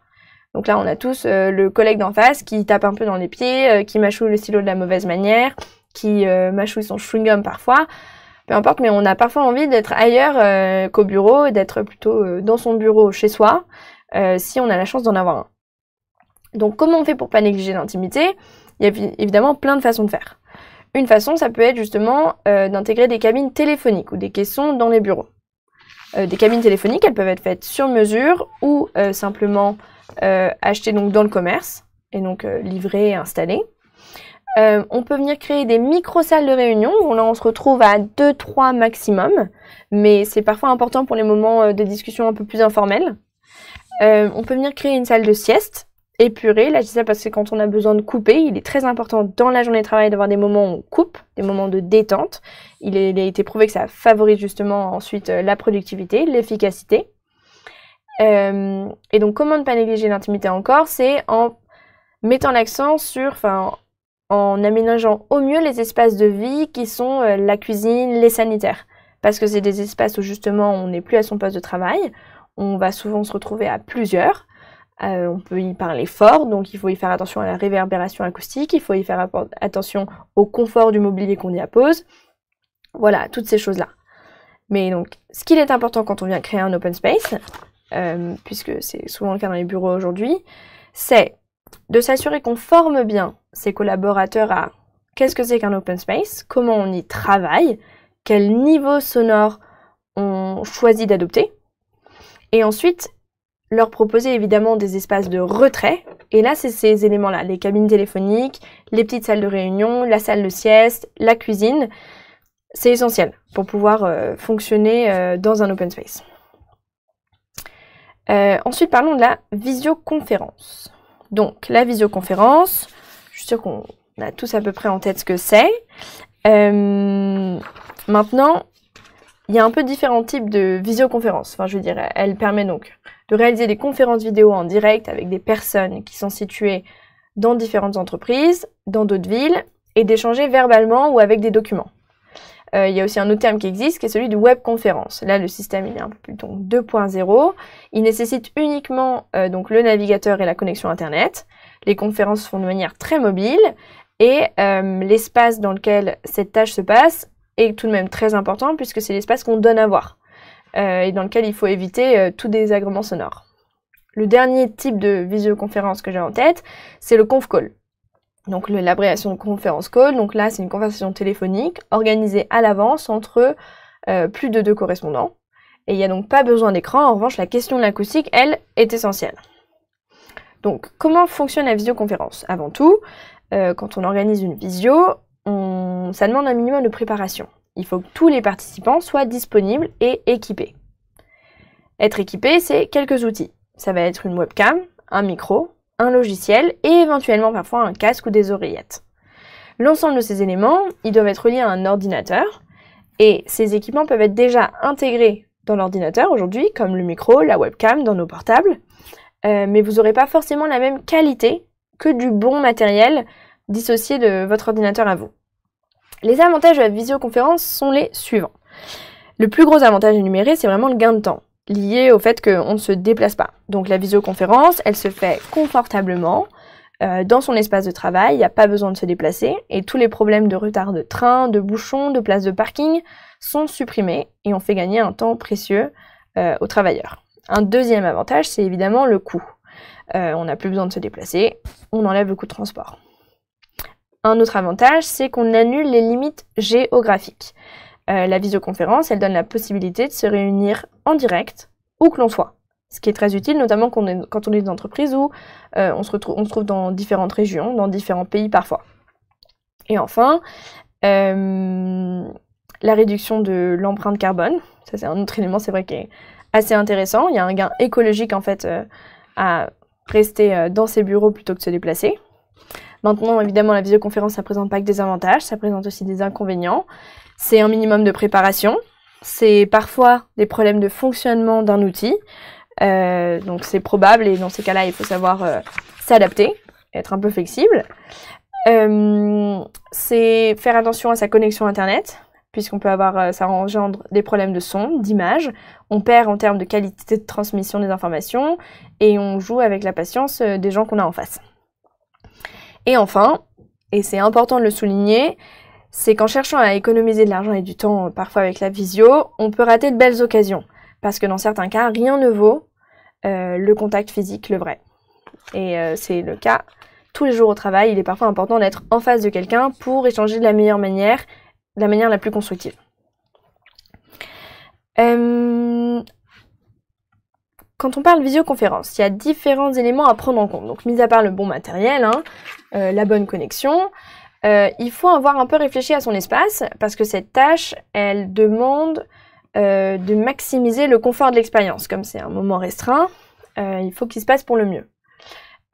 Donc là, on a tous euh, le collègue d'en face qui tape un peu dans les pieds, euh, qui mâchouille le stylo de la mauvaise manière, qui euh, mâchouille son chewing-gum parfois peu importe, mais on a parfois envie d'être ailleurs euh, qu'au bureau, d'être plutôt euh, dans son bureau chez soi, euh, si on a la chance d'en avoir un. Donc comment on fait pour pas négliger l'intimité Il y a évidemment plein de façons de faire. Une façon, ça peut être justement d'intégrer des cabines téléphoniques ou des caissons dans les bureaux. des cabines téléphoniques, elles peuvent être faites sur mesure ou simplement achetées donc dans le commerce et donc livrées et installées. Euh, on peut venir créer des micro-salles de réunion où là on se retrouve à 2-3 maximum, mais c'est parfois important pour les moments euh, de discussion un peu plus informels. Euh, on peut venir créer une salle de sieste épurée. Là je dis ça parce que quand on a besoin de couper, il est très important dans la journée de travail d'avoir des moments où on coupe, des moments de détente. Il, a été prouvé que ça favorise justement ensuite la productivité, l'efficacité. et donc comment ne pas négliger l'intimité encore, c'est en mettant l'accent sur, enfin en aménageant au mieux les espaces de vie qui sont euh, la cuisine, les sanitaires. Parce que c'est des espaces où justement on n'est plus à son poste de travail, on va souvent se retrouver à plusieurs. Euh, on peut y parler fort, donc il faut y faire attention à la réverbération acoustique, il faut y faire attention au confort du mobilier qu'on y appose. Voilà, toutes ces choses-là. Mais donc, ce qu'il est important quand on vient créer un open space, euh, puisque c'est souvent le cas dans les bureaux aujourd'hui, c'est de s'assurer qu'on forme bien ses collaborateurs à qu'est-ce que c'est qu'un open space, comment on y travaille, quel niveau sonore on choisit d'adopter, et ensuite leur proposer évidemment des espaces de retrait. Et là, c'est ces éléments-là, les cabines téléphoniques, les petites salles de réunion, la salle de sieste, la cuisine. C'est essentiel pour pouvoir euh, fonctionner euh, dans un open space. Euh, ensuite, parlons de la visioconférence. Donc, la visioconférence, je suis sûre qu'on a tous à peu près en tête ce que c'est. Euh, maintenant, il y a un peu différents types de visioconférence. Enfin, je veux dire, elle permet donc de réaliser des conférences vidéo en direct avec des personnes qui sont situées dans différentes entreprises, dans d'autres villes, et d'échanger verbalement ou avec des documents. Euh, il y a aussi un autre terme qui existe, qui est celui de webconférence. Là, le système est un peu plus donc 2.0. Il nécessite uniquement euh, donc le navigateur et la connexion Internet. Les conférences sont font de manière très mobile et euh, l'espace dans lequel cette tâche se passe est tout de même très important puisque c'est l'espace qu'on donne à voir et dans lequel il faut éviter tout désagrément sonore. Le dernier type de visioconférence que j'ai en tête, c'est le conf call donc l'abréviation de conférence call. Donc là, c'est une conversation téléphonique organisée à l'avance entre euh, plus de deux correspondants. Et il n'y a donc pas besoin d'écran. En revanche, la question de l'acoustique, elle, est essentielle. Donc, comment fonctionne la visioconférence Avant tout, euh, quand on organise une visio, ça demande un minimum de préparation. Il faut que tous les participants soient disponibles et équipés. Être équipé, c'est quelques outils. Ça va être une webcam, un micro, un logiciel et éventuellement parfois un casque ou des oreillettes. L'ensemble de ces éléments, ils doivent être liés à un ordinateur et ces équipements peuvent être déjà intégrés dans l'ordinateur aujourd'hui, comme le micro, la webcam, dans nos portables, euh, mais vous n'aurez pas forcément la même qualité que du bon matériel dissocié de votre ordinateur à vous. Les avantages de la visioconférence sont les suivants. Le plus gros avantage énuméré, c'est vraiment le gain de temps lié au fait qu'on ne se déplace pas. Donc la visioconférence, elle se fait confortablement euh, dans son espace de travail, il n'y a pas besoin de se déplacer, et tous les problèmes de retard de train, de bouchons, de places de parking sont supprimés, et on fait gagner un temps précieux euh, aux travailleurs. Un deuxième avantage, c'est évidemment le coût. Euh, on n'a plus besoin de se déplacer, on enlève le coût de transport. Un autre avantage, c'est qu'on annule les limites géographiques. Euh, la visioconférence, elle donne la possibilité de se réunir en direct, où que l'on soit. Ce qui est très utile, notamment quand on est, dans une entreprise où euh, on, se retrouve, on se trouve dans différentes régions, dans différents pays parfois. Et enfin, euh, la réduction de l'empreinte carbone. Ça, c'est un autre élément, c'est vrai, qui est assez intéressant. Il y a un gain écologique, en fait, à rester dans ses bureaux plutôt que de se déplacer. Maintenant, évidemment, la visioconférence, ça présente pas que des avantages, ça présente aussi des inconvénients. C'est un minimum de préparation, c'est parfois des problèmes de fonctionnement d'un outil, euh, donc c'est probable et dans ces cas-là, il faut savoir euh, s'adapter, être un peu flexible. Euh, c'est faire attention à sa connexion Internet, puisqu'on peut avoir, ça engendre des problèmes de son, d'image. On perd en termes de qualité de transmission des informations et on joue avec la patience des gens qu'on a en face. Et enfin, et c'est important de le souligner, c'est qu'en cherchant à économiser de l'argent et du temps, euh, parfois avec la visio, on peut rater de belles occasions. Parce que dans certains cas, rien ne vaut euh, le contact physique, le vrai. Et euh, c'est le cas tous les jours au travail. Il est parfois important d'être en face de quelqu'un pour échanger de la meilleure manière, de la manière la plus constructive. Quand on parle visioconférence, il y a différents éléments à prendre en compte. Donc, mis à part le bon matériel, hein, la bonne connexion, euh, il faut avoir un peu réfléchi à son espace parce que cette tâche, elle demande euh, de maximiser le confort de l'expérience. Comme c'est un moment restreint, euh, il faut qu'il se passe pour le mieux.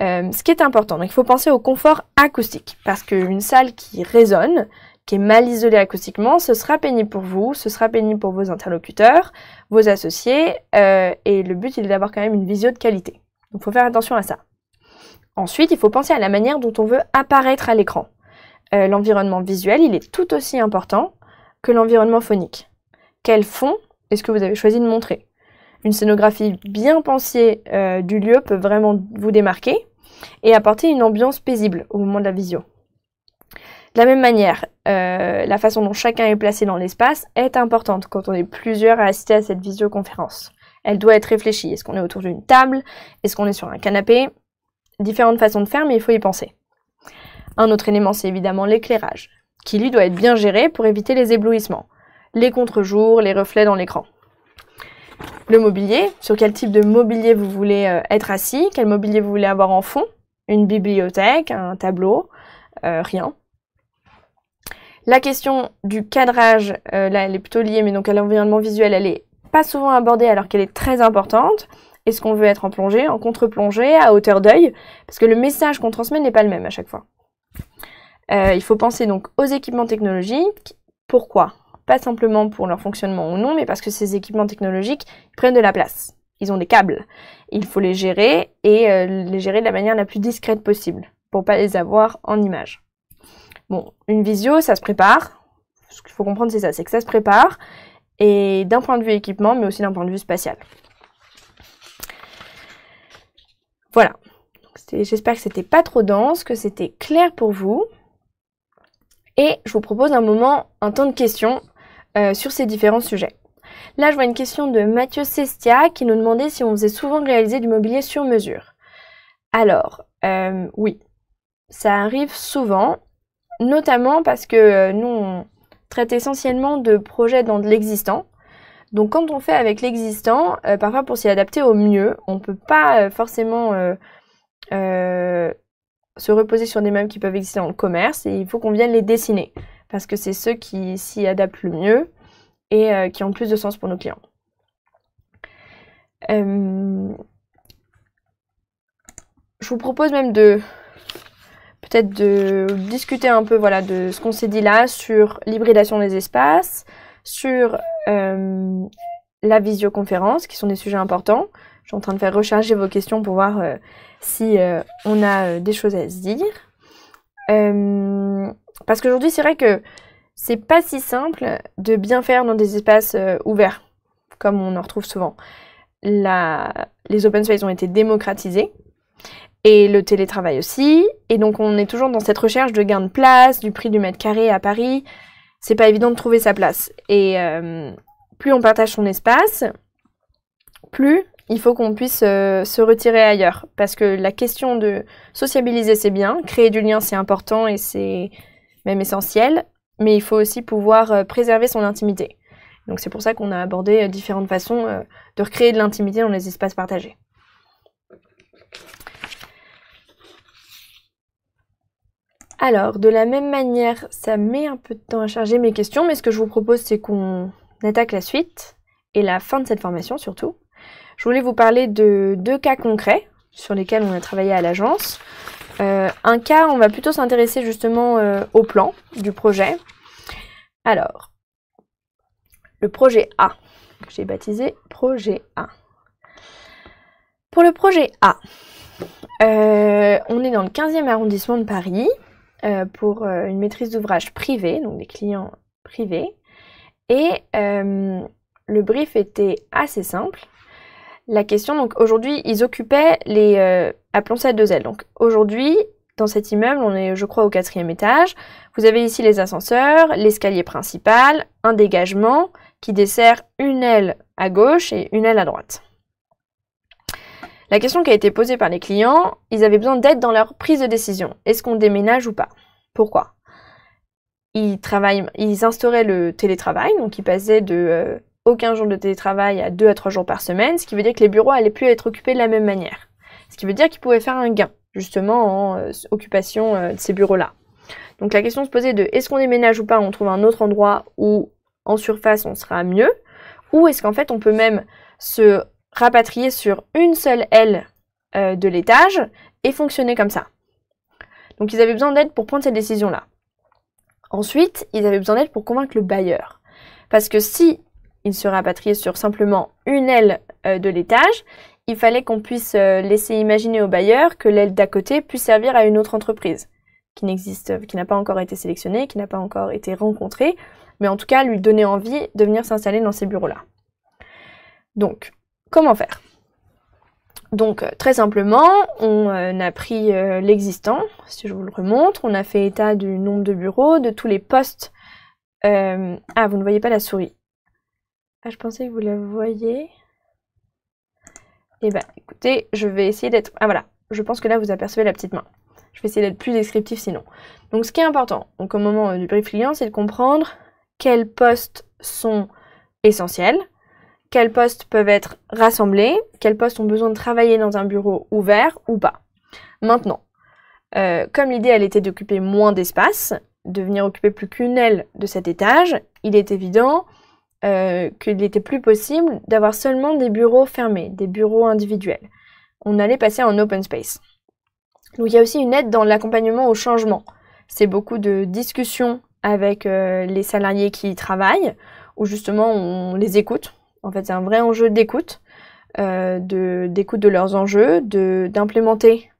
ce qui est important, donc il faut penser au confort acoustique parce qu'une salle qui résonne, qui est mal isolée acoustiquement, ce sera pénible pour vous, ce sera pénible pour vos interlocuteurs, vos associés, et le but est d'avoir quand même une visio de qualité. il faut faire attention à ça. Ensuite, il faut penser à la manière dont on veut apparaître à l'écran. Euh, l'environnement visuel, il est tout aussi important que l'environnement phonique. Quel fond est-ce que vous avez choisi de montrer Une scénographie bien pensée euh, du lieu peut vraiment vous démarquer et apporter une ambiance paisible au moment de la visio. De la même manière, euh, la façon dont chacun est placé dans l'espace est importante quand on est plusieurs à assister à cette visioconférence. Elle doit être réfléchie. Est-ce qu'on est autour d'une table Est-ce qu'on est sur un canapé Différentes façons de faire, mais il faut y penser. Un autre élément, c'est évidemment l'éclairage, qui lui doit être bien géré pour éviter les éblouissements, les contre-jours, les reflets dans l'écran. Le mobilier, sur quel type de mobilier vous voulez euh, être assis, quel mobilier vous voulez avoir en fond, une bibliothèque, un tableau, euh, rien. La question du cadrage, euh, là elle est plutôt liée, mais donc à l'environnement visuel, elle est pas souvent abordée alors qu'elle est très importante. Est-ce qu'on veut être en plongée, en contre-plongée, à hauteur d'œil Parce que le message qu'on transmet n'est pas le même à chaque fois. Euh, il faut penser donc aux équipements technologiques. Pourquoi Pas simplement pour leur fonctionnement ou non, mais parce que ces équipements technologiques prennent de la place. Ils ont des câbles. Il faut les gérer et euh, les gérer de la manière la plus discrète possible pour ne pas les avoir en image. Bon, une visio, ça se prépare. Ce qu'il faut comprendre, c'est ça, c'est que ça se prépare et d'un point de vue équipement, mais aussi d'un point de vue spatial. Voilà, J'espère que c'était pas trop dense, que c'était clair pour vous. Et je vous propose un moment, un temps de questions euh, sur ces différents sujets. Là, je vois une question de Mathieu Sestia qui nous demandait si on faisait souvent réaliser du mobilier sur mesure. Alors, euh, oui, ça arrive souvent, notamment parce que euh, nous, on traite essentiellement de projets dans de l'existant. Donc quand on fait avec l'existant, parfois pour s'y adapter au mieux, on ne peut pas forcément euh, se reposer sur des mêmes qui peuvent exister dans le commerce et il faut qu'on vienne les dessiner parce que c'est ceux qui s'y adaptent le mieux et euh, qui ont plus de sens pour nos clients. Euh, je vous propose même de peut-être de discuter un peu voilà, de ce qu'on s'est dit là sur l'hybridation des espaces, sur la visioconférence, qui sont des sujets importants, je suis en train de faire recharger vos questions pour voir euh, si euh, on a euh, des choses à se dire. parce qu'aujourd'hui, c'est vrai que c'est pas si simple de bien faire dans des espaces ouverts, comme on en retrouve souvent. Les open space ont été démocratisés et le télétravail aussi. Et donc on est toujours dans cette recherche de gain de place, du prix du mètre carré à Paris. C'est pas évident de trouver sa place. Et plus on partage son espace, plus il faut qu'on puisse euh, se retirer ailleurs. Parce que la question de sociabiliser, c'est bien, créer du lien, c'est important et c'est même essentiel, mais il faut aussi pouvoir euh, préserver son intimité. Donc c'est pour ça qu'on a abordé euh, différentes façons de recréer de l'intimité dans les espaces partagés. Alors, de la même manière, ça met un peu de temps à charger mes questions, mais ce que je vous propose, c'est qu'on attaque la suite et la fin de cette formation surtout. Je voulais vous parler de deux cas concrets sur lesquels on a travaillé à l'agence. Euh, un cas, on va plutôt s'intéresser justement euh, au plan du projet. Alors, le projet A, que j'ai baptisé projet A. Pour le projet A, euh, on est dans le 15e arrondissement de Paris pour une maîtrise d'ouvrage privée, donc des clients privés. Et le brief était assez simple la question, donc aujourd'hui, ils occupaient les... appelons euh, ça deux ailes. Donc aujourd'hui, dans cet immeuble, on est je crois au quatrième étage. Vous avez ici les ascenseurs, l'escalier principal, un dégagement qui dessert une aile à gauche et une aile à droite. La question qui a été posée par les clients, ils avaient besoin d'aide dans leur prise de décision. Est-ce qu'on déménage ou pas Pourquoi ils, travaillent, ils instauraient le télétravail, donc ils passaient de euh, aucun jour de télétravail à 2 à 3 jours par semaine, ce qui veut dire que les bureaux allaient plus être occupés de la même manière. Ce qui veut dire qu'ils pouvaient faire un gain, justement, en euh, occupation euh, de ces bureaux-là. Donc la question se posait de est-ce qu'on déménage ou pas, on trouve un autre endroit où en surface on sera mieux, ou est-ce qu'en fait on peut même se rapatrier sur une seule aile euh, de l'étage et fonctionner comme ça. Donc ils avaient besoin d'aide pour prendre cette décision-là. Ensuite, ils avaient besoin d'aide pour convaincre le bailleur. Parce que si il se rapatriait sur simplement une aile euh, de l'étage, il fallait qu'on puisse euh, laisser imaginer au bailleur que l'aile d'à côté puisse servir à une autre entreprise qui n'existe, qui n'a pas encore été sélectionnée, qui n'a pas encore été rencontrée, mais en tout cas lui donner envie de venir s'installer dans ces bureaux-là. Donc, comment faire donc euh, très simplement, on a pris l'existant, si je vous le remontre, on a fait état du nombre de bureaux, de tous les postes. ah, vous ne voyez pas la souris. Ah, je pensais que vous la voyez. Eh ben, écoutez, je vais essayer d'être... Ah, voilà. Je pense que là, vous apercevez la petite main. Je vais essayer d'être plus descriptif sinon. Donc, ce qui est important, donc au moment euh, du brief client, c'est de comprendre quels postes sont essentiels, quels postes peuvent être rassemblés, quels postes ont besoin de travailler dans un bureau ouvert ou pas. Maintenant, euh, comme l'idée, elle était d'occuper moins d'espace, de venir occuper plus qu'une aile de cet étage, il est évident euh, qu'il n'était plus possible d'avoir seulement des bureaux fermés, des bureaux individuels. On allait passer en open space. Donc il y a aussi une aide dans l'accompagnement au changement. C'est beaucoup de discussions avec euh, les salariés qui travaillent, où justement on les écoute. En fait, c'est un vrai enjeu d'écoute, euh, d'écoute de, leurs enjeux, d'implémenter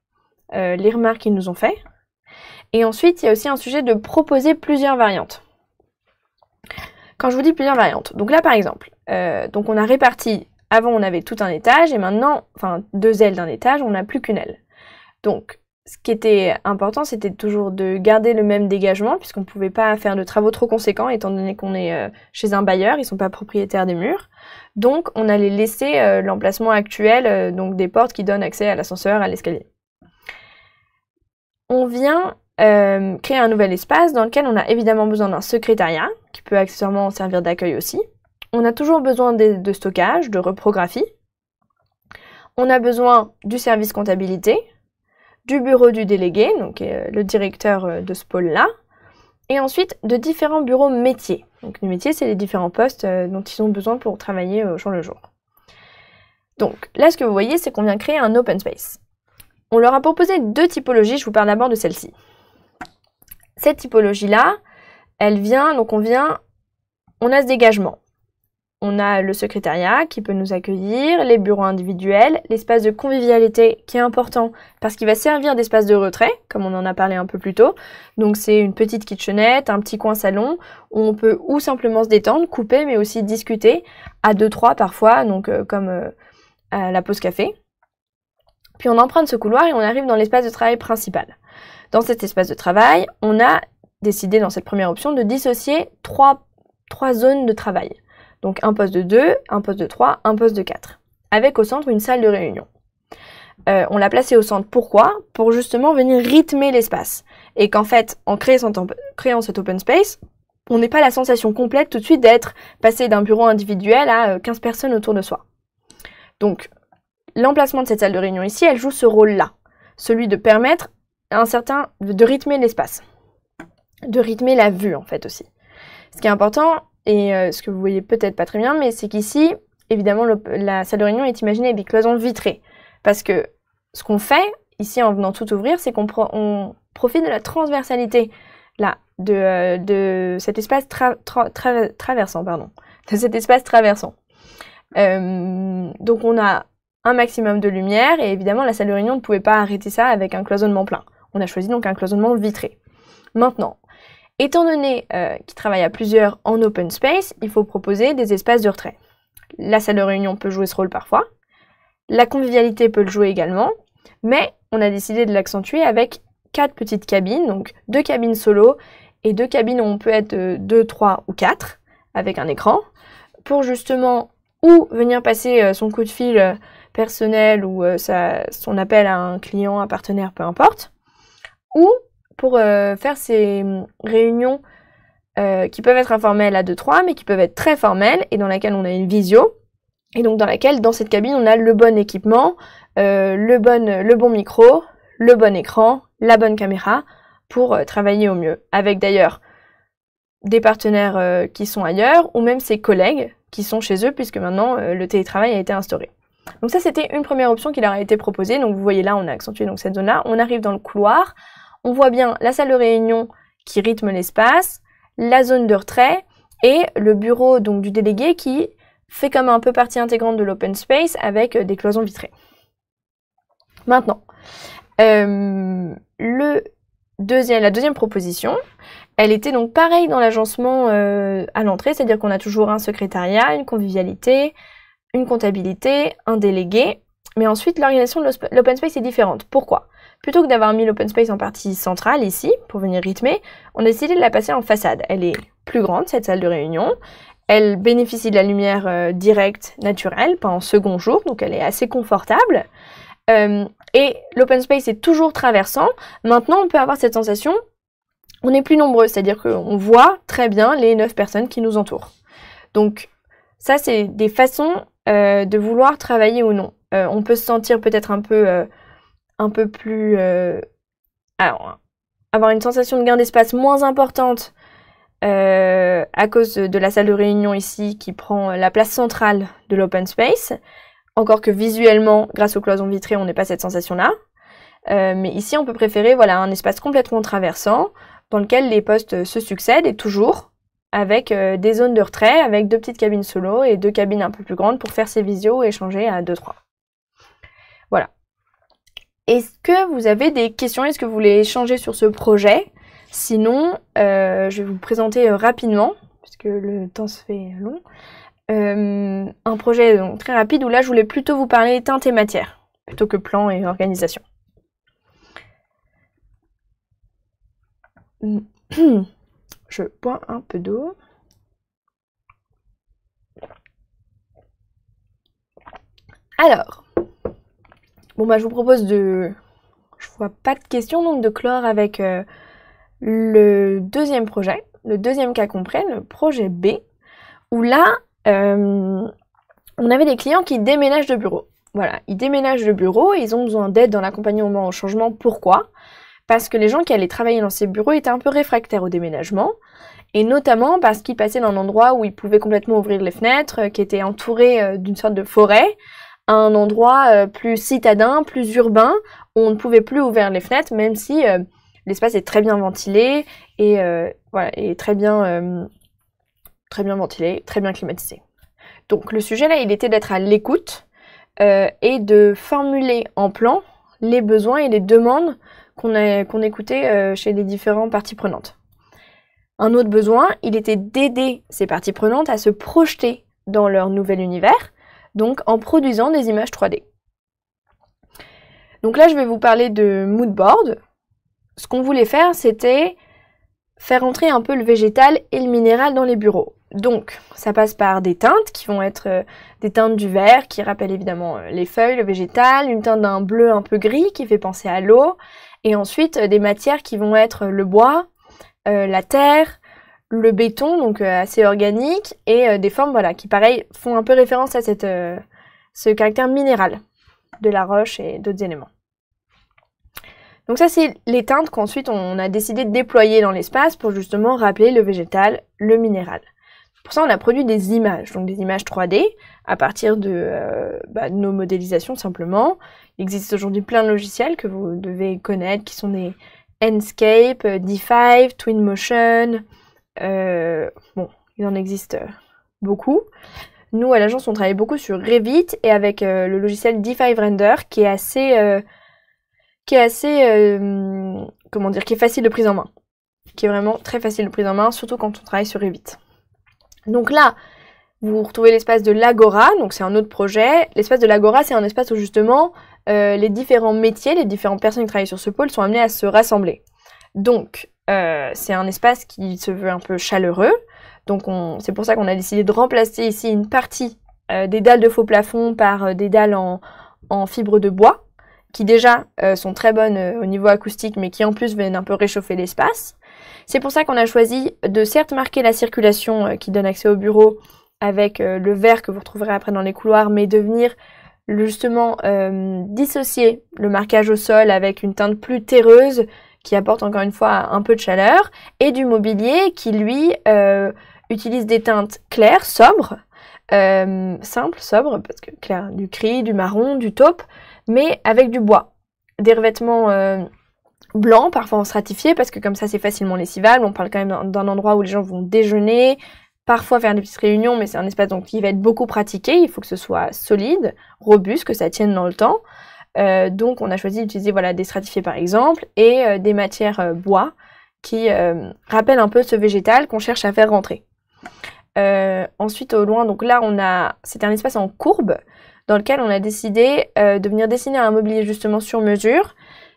les remarques qu'ils nous ont faites. Et ensuite, il y a aussi un sujet de proposer plusieurs variantes quand je vous dis plusieurs variantes. Donc là, par exemple, euh, donc on a réparti, avant on avait tout un étage, et maintenant, enfin deux ailes d'un étage, on n'a plus qu'une aile. Donc, ce qui était important, c'était toujours de garder le même dégagement, puisqu'on ne pouvait pas faire de travaux trop conséquents, étant donné qu'on est euh, chez un bailleur, ils ne sont pas propriétaires des murs. Donc, on allait laisser euh, l'emplacement actuel, donc des portes qui donnent accès à l'ascenseur, à l'escalier. On vient créer un nouvel espace dans lequel on a évidemment besoin d'un secrétariat, qui peut accessoirement servir d'accueil aussi. On a toujours besoin de, stockage, de reprographie. On a besoin du service comptabilité, du bureau du délégué, donc euh, le directeur euh, de ce pôle-là, et ensuite de différents bureaux métiers. Donc les métiers, c'est les différents postes euh, dont ils ont besoin pour travailler au jour le jour. Donc là, ce que vous voyez, c'est qu'on vient créer un open space. On leur a proposé deux typologies, je vous parle d'abord de celle-ci. Cette typologie-là, elle vient, donc on vient, on a ce dégagement. On a le secrétariat qui peut nous accueillir, les bureaux individuels, l'espace de convivialité qui est important parce qu'il va servir d'espace de retrait, comme on en a parlé un peu plus tôt. Donc c'est une petite kitchenette, un petit coin salon où on peut ou simplement se détendre, couper, mais aussi discuter à deux trois parfois, donc euh, comme euh, à la pause café. Puis on emprunte ce couloir et on arrive dans l'espace de travail principal. Dans cet espace de travail, on a décidé dans cette première option de dissocier trois, trois zones de travail. Donc un poste de 2, un poste de 3, un poste de 4, avec au centre une salle de réunion. Euh, on l'a placée au centre pourquoi Pour justement venir rythmer l'espace. Et qu'en fait, en créant cet open space, on n'ait pas la sensation complète tout de suite d'être passé d'un bureau individuel à 15 euh, personnes autour de soi. Donc, l'emplacement de cette salle de réunion ici, elle joue ce rôle-là, celui de permettre un certain de rythmer l'espace de rythmer la vue en fait aussi. Ce qui est important, et euh, ce que vous voyez peut-être pas très bien, mais c'est qu'ici, évidemment, la salle de réunion est imaginée avec des cloisons vitrées. Parce que ce qu'on fait, ici en venant tout ouvrir, c'est qu'on profite de la transversalité là, de, euh, cet espace traversant, pardon, de cet espace traversant. Euh, donc on a un maximum de lumière et évidemment la salle de réunion ne pouvait pas arrêter ça avec un cloisonnement plein. On a choisi donc un cloisonnement vitré. Maintenant, Étant donné euh, qu'il travaille à plusieurs en open space, il faut proposer des espaces de retrait. La salle de réunion peut jouer ce rôle parfois, la convivialité peut le jouer également, mais on a décidé de l'accentuer avec quatre petites cabines, donc deux cabines solo et deux cabines où on peut être euh, deux, trois ou quatre avec un écran pour justement ou venir passer euh, son coup de fil personnel ou son appel à un client, un partenaire, peu importe, ou pour euh, faire ces hum, réunions euh, qui peuvent être informelles à 2-3, mais qui peuvent être très formelles, et dans laquelle on a une visio, et donc dans laquelle, dans cette cabine, on a le bon équipement, euh, le, bon, le bon micro, le bon écran, la bonne caméra, pour travailler au mieux, avec d'ailleurs des partenaires qui sont ailleurs ou même ses collègues qui sont chez eux puisque maintenant le télétravail a été instauré. Donc ça c'était une première option qui leur a été proposée. Donc vous voyez là on a accentué donc cette zone-là. On arrive dans le couloir on voit bien la salle de réunion qui rythme l'espace, la zone de retrait et le bureau donc du délégué qui fait comme un peu partie intégrante de l'open space avec euh, des cloisons vitrées. Maintenant, euh, la deuxième proposition, elle était donc pareille dans l'agencement euh, à l'entrée, c'est-à-dire qu'on a toujours un secrétariat, une convivialité, une comptabilité, un délégué, mais ensuite l'organisation de l'open space est différente. Pourquoi Plutôt que d'avoir mis l'open space en partie centrale ici, pour venir rythmer, on a décidé de la passer en façade. Elle est plus grande, cette salle de réunion. Elle bénéficie de la lumière euh, directe, naturelle, pas en second jour, donc elle est assez confortable. Euh, et l'open space est toujours traversant. Maintenant, on peut avoir cette sensation, on est plus nombreux, c'est-à-dire qu'on voit très bien les neuf personnes qui nous entourent. Donc ça, c'est des façons euh, de vouloir travailler ou non. on peut se sentir peut-être un peu un peu plus... Euh, alors, avoir une sensation de gain d'espace moins importante euh, à cause de la salle de réunion ici qui prend la place centrale de l'open space. Encore que visuellement, grâce aux cloisons vitrées, on n'est pas cette sensation-là. Euh, mais ici, on peut préférer voilà, un espace complètement traversant dans lequel les postes se succèdent et toujours avec des zones de retrait, avec deux petites cabines solo et deux cabines un peu plus grandes pour faire ses visios et échanger à deux, trois. Est-ce que vous avez des questions Est-ce que vous voulez échanger sur ce projet Sinon, euh, je vais vous présenter euh, rapidement, puisque le temps se fait long, euh, un projet très rapide où là, je voulais plutôt vous parler teinte et matières, plutôt que plan et organisation. Je bois un peu d'eau. Alors, Bon bah, je vous propose de... Je vois pas de question donc de clore avec euh, le deuxième projet, le deuxième cas prenne, le projet B, où là euh, on avait des clients qui déménagent de bureau. Voilà, ils déménagent de bureau et ils ont besoin d'aide dans l'accompagnement au changement. Pourquoi Parce que les gens qui allaient travailler dans ces bureaux étaient un peu réfractaires au déménagement et notamment parce qu'ils passaient dans un endroit où ils pouvaient complètement ouvrir les fenêtres, euh, qui était entouré d'une sorte de forêt un endroit euh, plus citadin, plus urbain. On ne pouvait plus ouvrir les fenêtres, même si euh, l'espace est très bien ventilé et euh, voilà, très bien, très bien ventilé, très bien climatisé. Donc le sujet là, il était d'être à l'écoute et de formuler en plan les besoins et les demandes qu'on écoutait chez les différentes parties prenantes. Un autre besoin, il était d'aider ces parties prenantes à se projeter dans leur nouvel univers donc en produisant des images 3D. Donc là, je vais vous parler de moodboard. Ce qu'on voulait faire, c'était faire entrer un peu le végétal et le minéral dans les bureaux. Donc, ça passe par des teintes qui vont être euh, des teintes du vert qui rappellent évidemment euh, les feuilles, le végétal, une teinte d'un bleu un peu gris qui fait penser à l'eau, et ensuite euh, des matières qui vont être le bois, la terre, le béton, donc euh, assez organique, et euh, des formes voilà, qui, pareil, font un peu référence à euh, ce caractère minéral de la roche et d'autres éléments. Donc ça, c'est les teintes qu'ensuite on a décidé de déployer dans l'espace pour justement rappeler le végétal, le minéral. Pour ça, on a produit des images, donc des images 3D, à partir bah, de, nos modélisations simplement. Il existe aujourd'hui plein de logiciels que vous devez connaître, qui sont des Enscape, D5, Twinmotion, euh, bon, il en existe euh, beaucoup. Nous, à l'agence, on travaille beaucoup sur Revit et avec euh, le logiciel DeFi Render qui est assez. qui est assez. comment dire Qui est facile de prise en main. Qui est vraiment très facile de prise en main, surtout quand on travaille sur Revit. Donc là, vous retrouvez l'espace de l'Agora, donc c'est un autre projet. L'espace de l'Agora, c'est un espace où justement les différents métiers, les différentes personnes qui travaillent sur ce pôle sont amenées à se rassembler. Donc, euh, c'est un espace qui se veut un peu chaleureux. Donc c'est pour ça qu'on a décidé de remplacer ici une partie euh, des dalles de faux plafond par euh, des dalles en, en, fibre de bois, qui déjà sont très bonnes au niveau acoustique, mais qui en plus viennent un peu réchauffer l'espace. C'est pour ça qu'on a choisi de certes marquer la circulation qui donne accès au bureau avec le vert que vous retrouverez après dans les couloirs, mais de venir justement dissocier le marquage au sol avec une teinte plus terreuse qui apporte encore une fois un peu de chaleur, et du mobilier qui lui euh, utilise des teintes claires, sobres, euh, simples, sobres, parce que clair, du gris, du marron, du taupe, mais avec du bois. Des revêtements euh, blancs, parfois en stratifié, parce que comme ça c'est facilement lessivable, on parle quand même d'un endroit où les gens vont déjeuner, parfois faire des petites réunions, mais c'est un espace donc qui va être beaucoup pratiqué. Il faut que ce soit solide, robuste, que ça tienne dans le temps. Euh, donc on a choisi d'utiliser voilà, des stratifiés par exemple et euh, des matières euh, bois qui rappellent un peu ce végétal qu'on cherche à faire rentrer. ensuite au loin, donc là on a, c'est un espace en courbe dans lequel on a décidé de venir dessiner un mobilier justement sur mesure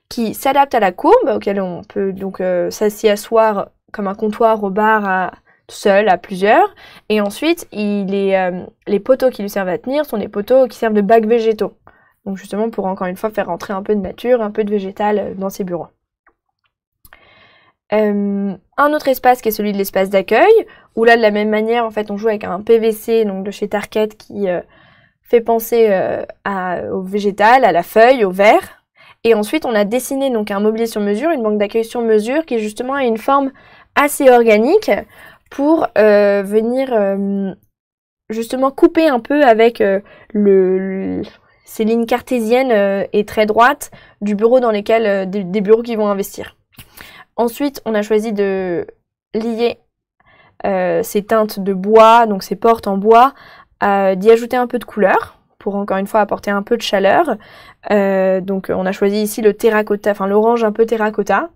qui s'adapte à la courbe auquel on peut donc s'y asseoir comme un comptoir au bar à, seul, à plusieurs. Et ensuite, il est, les poteaux qui lui servent à tenir sont des poteaux qui servent de bacs végétaux. Donc justement pour encore une fois faire rentrer un peu de nature, un peu de végétal euh, dans ces bureaux. Euh, un autre espace qui est celui de l'espace d'accueil, où là de la même manière en fait on joue avec un PVC donc de chez Tarket qui euh, fait penser au végétal, à la feuille, au verre. Et ensuite on a dessiné donc un mobilier sur mesure, une banque d'accueil sur mesure qui justement a une forme assez organique pour venir justement couper un peu avec le, ces lignes cartésiennes euh, et très droites du bureau dans lesquels euh, des, bureaux qui vont investir. Ensuite, on a choisi de lier euh, ces teintes de bois, donc ces portes en bois, d'y ajouter un peu de couleur pour encore une fois apporter un peu de chaleur. donc on a choisi ici le terracotta, enfin l'orange un peu terracotta,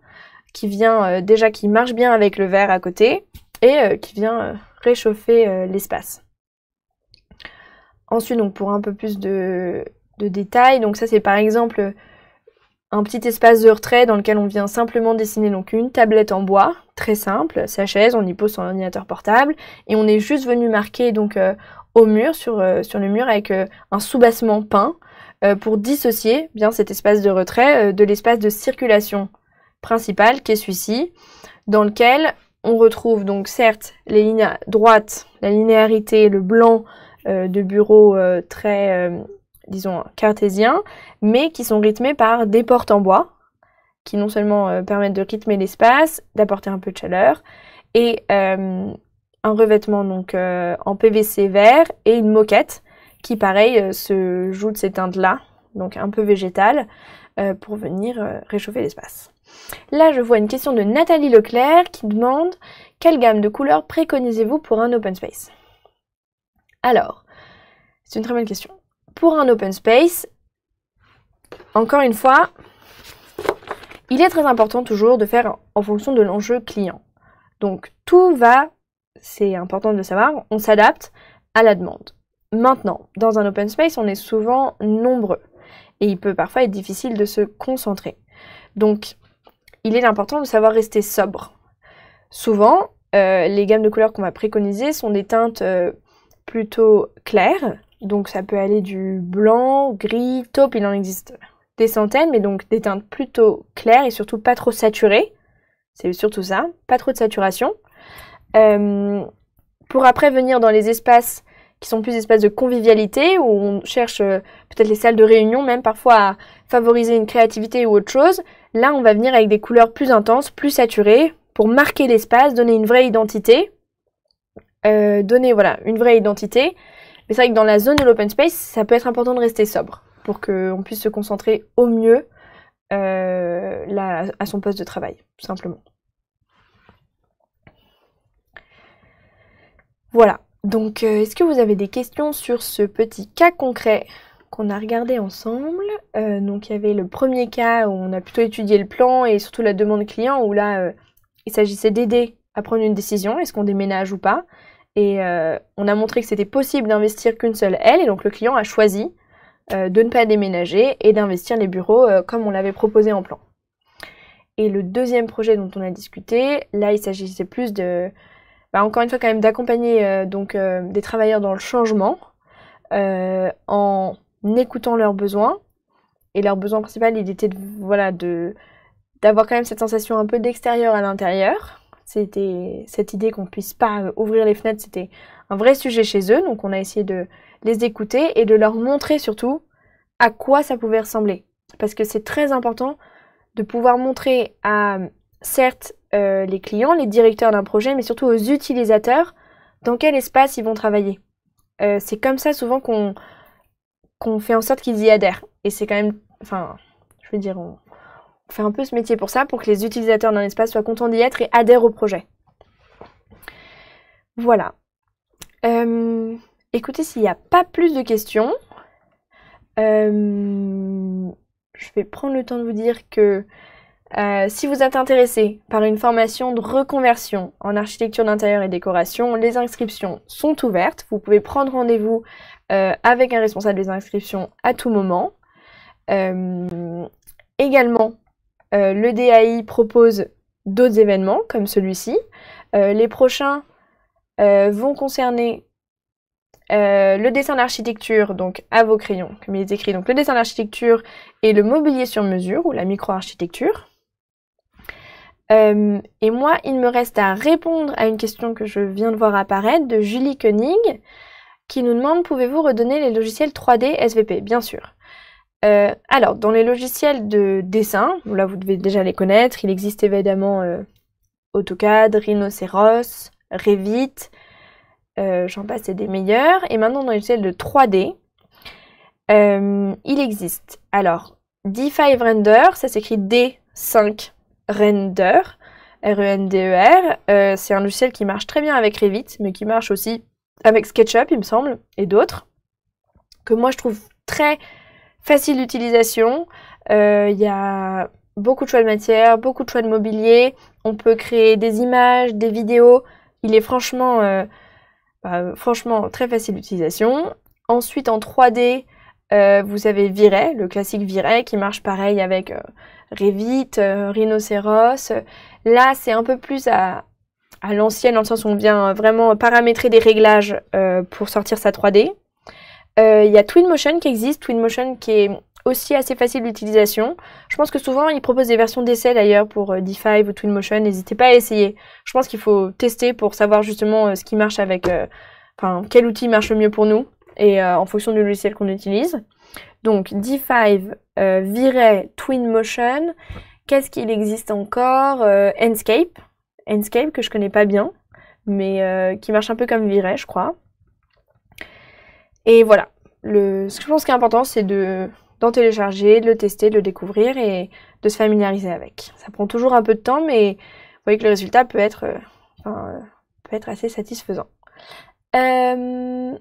qui vient déjà qui marche bien avec le vert à côté et qui vient réchauffer l'espace. Ensuite donc pour un peu plus de de détails. Donc ça c'est par exemple un petit espace de retrait dans lequel on vient simplement dessiner donc une tablette en bois, très simple, sa chaise, on y pose son ordinateur portable, et on est juste venu marquer donc euh, au mur, sur, euh, sur, le mur, avec euh, un soubassement peint pour dissocier bien cet espace de retrait de l'espace de circulation principal qui est celui-ci, dans lequel on retrouve donc certes les lignes droites, la linéarité, le blanc de bureau très disons, cartésiens, mais qui sont rythmés par des portes en bois, qui non seulement euh, permettent de rythmer l'espace, d'apporter un peu de chaleur, et euh, un revêtement donc euh, en PVC vert et une moquette qui, pareil, se joue de ces teintes-là, donc un peu végétale, pour venir réchauffer l'espace. Là, je vois une question de Nathalie Leclerc qui demande quelle gamme de couleurs préconisez-vous pour un open space Alors, c'est une très bonne question pour un open space, encore une fois, il est très important toujours de faire en fonction de l'enjeu client. Donc tout va, c'est important de le savoir, on s'adapte à la demande. Maintenant, dans un open space, on est souvent nombreux et il peut parfois être difficile de se concentrer. Donc, il est important de savoir rester sobre. Souvent, euh, les gammes de couleurs qu'on va préconiser sont des teintes euh, plutôt claires, donc ça peut aller du blanc, gris, taupe, il en existe des centaines, mais donc des teintes plutôt claires et surtout pas trop saturées. C'est surtout ça, pas trop de saturation. Euh, pour après venir dans les espaces qui sont plus espaces de convivialité, où on cherche euh, peut-être les salles de réunion même parfois à favoriser une créativité ou autre chose, là on va venir avec des couleurs plus intenses, plus saturées, pour marquer l'espace, donner une vraie identité, euh, donner voilà une vraie identité mais c'est vrai que dans la zone de l'open space, ça peut être important de rester sobre pour qu'on puisse se concentrer au mieux euh, à son poste de travail, tout simplement. Voilà, donc euh, est-ce que vous avez des questions sur ce petit cas concret qu'on a regardé ensemble euh, Donc il y avait le premier cas où on a plutôt étudié le plan et surtout la demande client où là il s'agissait d'aider à prendre une décision, est-ce qu'on déménage ou pas et euh, on a montré que c'était possible d'investir qu'une seule aile, et donc le client a choisi euh, de ne pas déménager et d'investir les bureaux euh, comme on l'avait proposé en plan. Et le deuxième projet dont on a discuté, là il s'agissait plus de, bah, encore une fois quand même d'accompagner donc des travailleurs dans le changement en écoutant leurs besoins. Et leur besoin principal, il était d'avoir quand même cette sensation un peu d'extérieur à l'intérieur, c'était cette idée qu'on ne puisse pas euh, ouvrir les fenêtres, c'était un vrai sujet chez eux. Donc on a essayé de les écouter et de leur montrer surtout à quoi ça pouvait ressembler. Parce que c'est très important de pouvoir montrer à, certes, euh, les clients, les directeurs d'un projet, mais surtout aux utilisateurs, dans quel espace ils vont travailler. Euh, c'est comme ça souvent qu'on fait en sorte qu'ils y adhèrent. Et c'est quand même, enfin, je veux dire, fait un peu ce métier pour ça, pour que les utilisateurs d'un espace soient contents d'y être et adhèrent au projet. Voilà. Euh, écoutez, s'il n'y a pas plus de questions, euh, je vais prendre le temps de vous dire que euh, si vous êtes intéressé par une formation de reconversion en architecture d'intérieur et décoration, les inscriptions sont ouvertes. Vous pouvez prendre rendez-vous avec un responsable des inscriptions à tout moment. également, euh, le DAI propose d'autres événements comme celui-ci. Euh, les prochains euh, vont concerner le dessin d'architecture, donc à vos crayons, comme il est écrit, donc le dessin d'architecture et le mobilier sur mesure ou la micro-architecture. et moi, il me reste à répondre à une question que je viens de voir apparaître de Julie Koenig qui nous demande pouvez-vous redonner les logiciels 3D SVP Bien sûr. Euh, alors, dans les logiciels de dessin, là vous devez déjà les connaître, il existe évidemment euh, AutoCAD, Rhinoceros, Revit, euh, j'en passe, des meilleurs. Et maintenant, dans les logiciels de 3D, il existe alors D5 Render, ça s'écrit D5 Render, R-E-N-D-E-R. E e c'est un logiciel qui marche très bien avec Revit, mais qui marche aussi avec SketchUp, il me semble, et d'autres, que moi je trouve très facile d'utilisation. Euh, il y a beaucoup de choix de matière, beaucoup de choix de mobilier. On peut créer des images, des vidéos. Il est franchement, euh, bah, franchement très facile d'utilisation. Ensuite, en 3D, euh, vous avez Viray, le classique Viray qui marche pareil avec Revit, Rhinocéros. Là, c'est un peu plus à, à l'ancienne, dans le sens où on vient vraiment paramétrer des réglages pour sortir sa 3D. Euh, il y a Twinmotion qui existe, Twinmotion qui est aussi assez facile d'utilisation. Je pense que souvent ils proposent des versions d'essai d'ailleurs pour euh, D5 ou Twinmotion, n'hésitez pas à essayer. Je pense qu'il faut tester pour savoir justement euh, ce qui marche avec, enfin quel outil marche le mieux pour nous et en fonction du logiciel qu'on utilise. Donc D5, euh, Viray, Twinmotion. Qu'est-ce qu'il existe encore Enscape. Enscape que je connais pas bien, mais qui marche un peu comme Viray, je crois. Et voilà. ce que je pense qui est important, c'est d'en télécharger, de le tester, de le découvrir et de se familiariser avec. Ça prend toujours un peu de temps, mais vous voyez que le résultat peut être, euh, euh, peut être assez satisfaisant. Euh,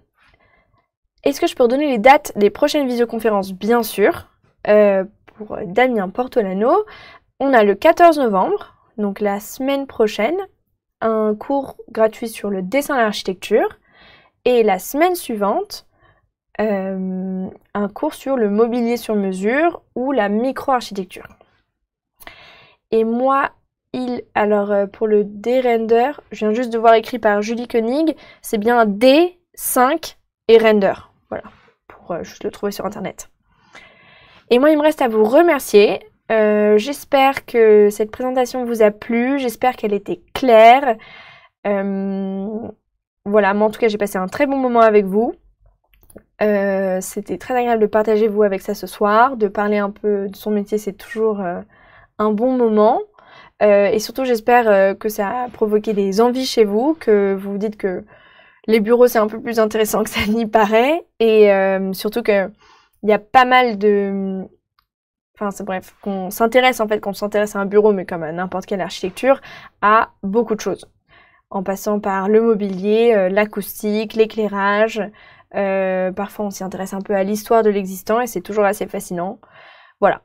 est-ce que je peux redonner les dates des prochaines visioconférences Bien sûr. pour Damien Portolano, on a le 14 novembre, donc la semaine prochaine, un cours gratuit sur le dessin et l'architecture. Et la semaine suivante, euh, un cours sur le mobilier sur mesure ou la micro-architecture. Et moi, il, alors euh, pour le D-render, je viens juste de voir écrit par Julie Koenig, c'est bien D5 et render. Voilà, pour euh, juste le trouver sur internet. Et moi, il me reste à vous remercier. j'espère que cette présentation vous a plu, j'espère qu'elle était claire. voilà, moi en tout cas, j'ai passé un très bon moment avec vous. Euh, c'était très agréable de partager vous avec ça ce soir, de parler un peu de son métier, c'est toujours euh, un bon moment. Euh, et surtout, j'espère que ça a provoqué des envies chez vous, que vous vous dites que les bureaux, c'est un peu plus intéressant que ça n'y paraît. Et surtout qu'il y a pas mal de... Enfin, c'est bref, qu'on s'intéresse en fait, qu'on s'intéresse à un bureau, mais comme à n'importe quelle architecture, à beaucoup de choses en passant par le mobilier, l'acoustique, l'éclairage, euh, parfois, on s'y intéresse un peu à l'histoire de l'existant et c'est toujours assez fascinant. Voilà.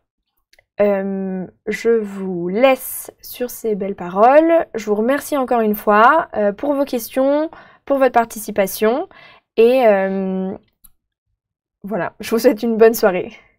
Euh, je vous laisse sur ces belles paroles. Je vous remercie encore une fois euh, pour vos questions, pour votre participation. Et voilà, je vous souhaite une bonne soirée.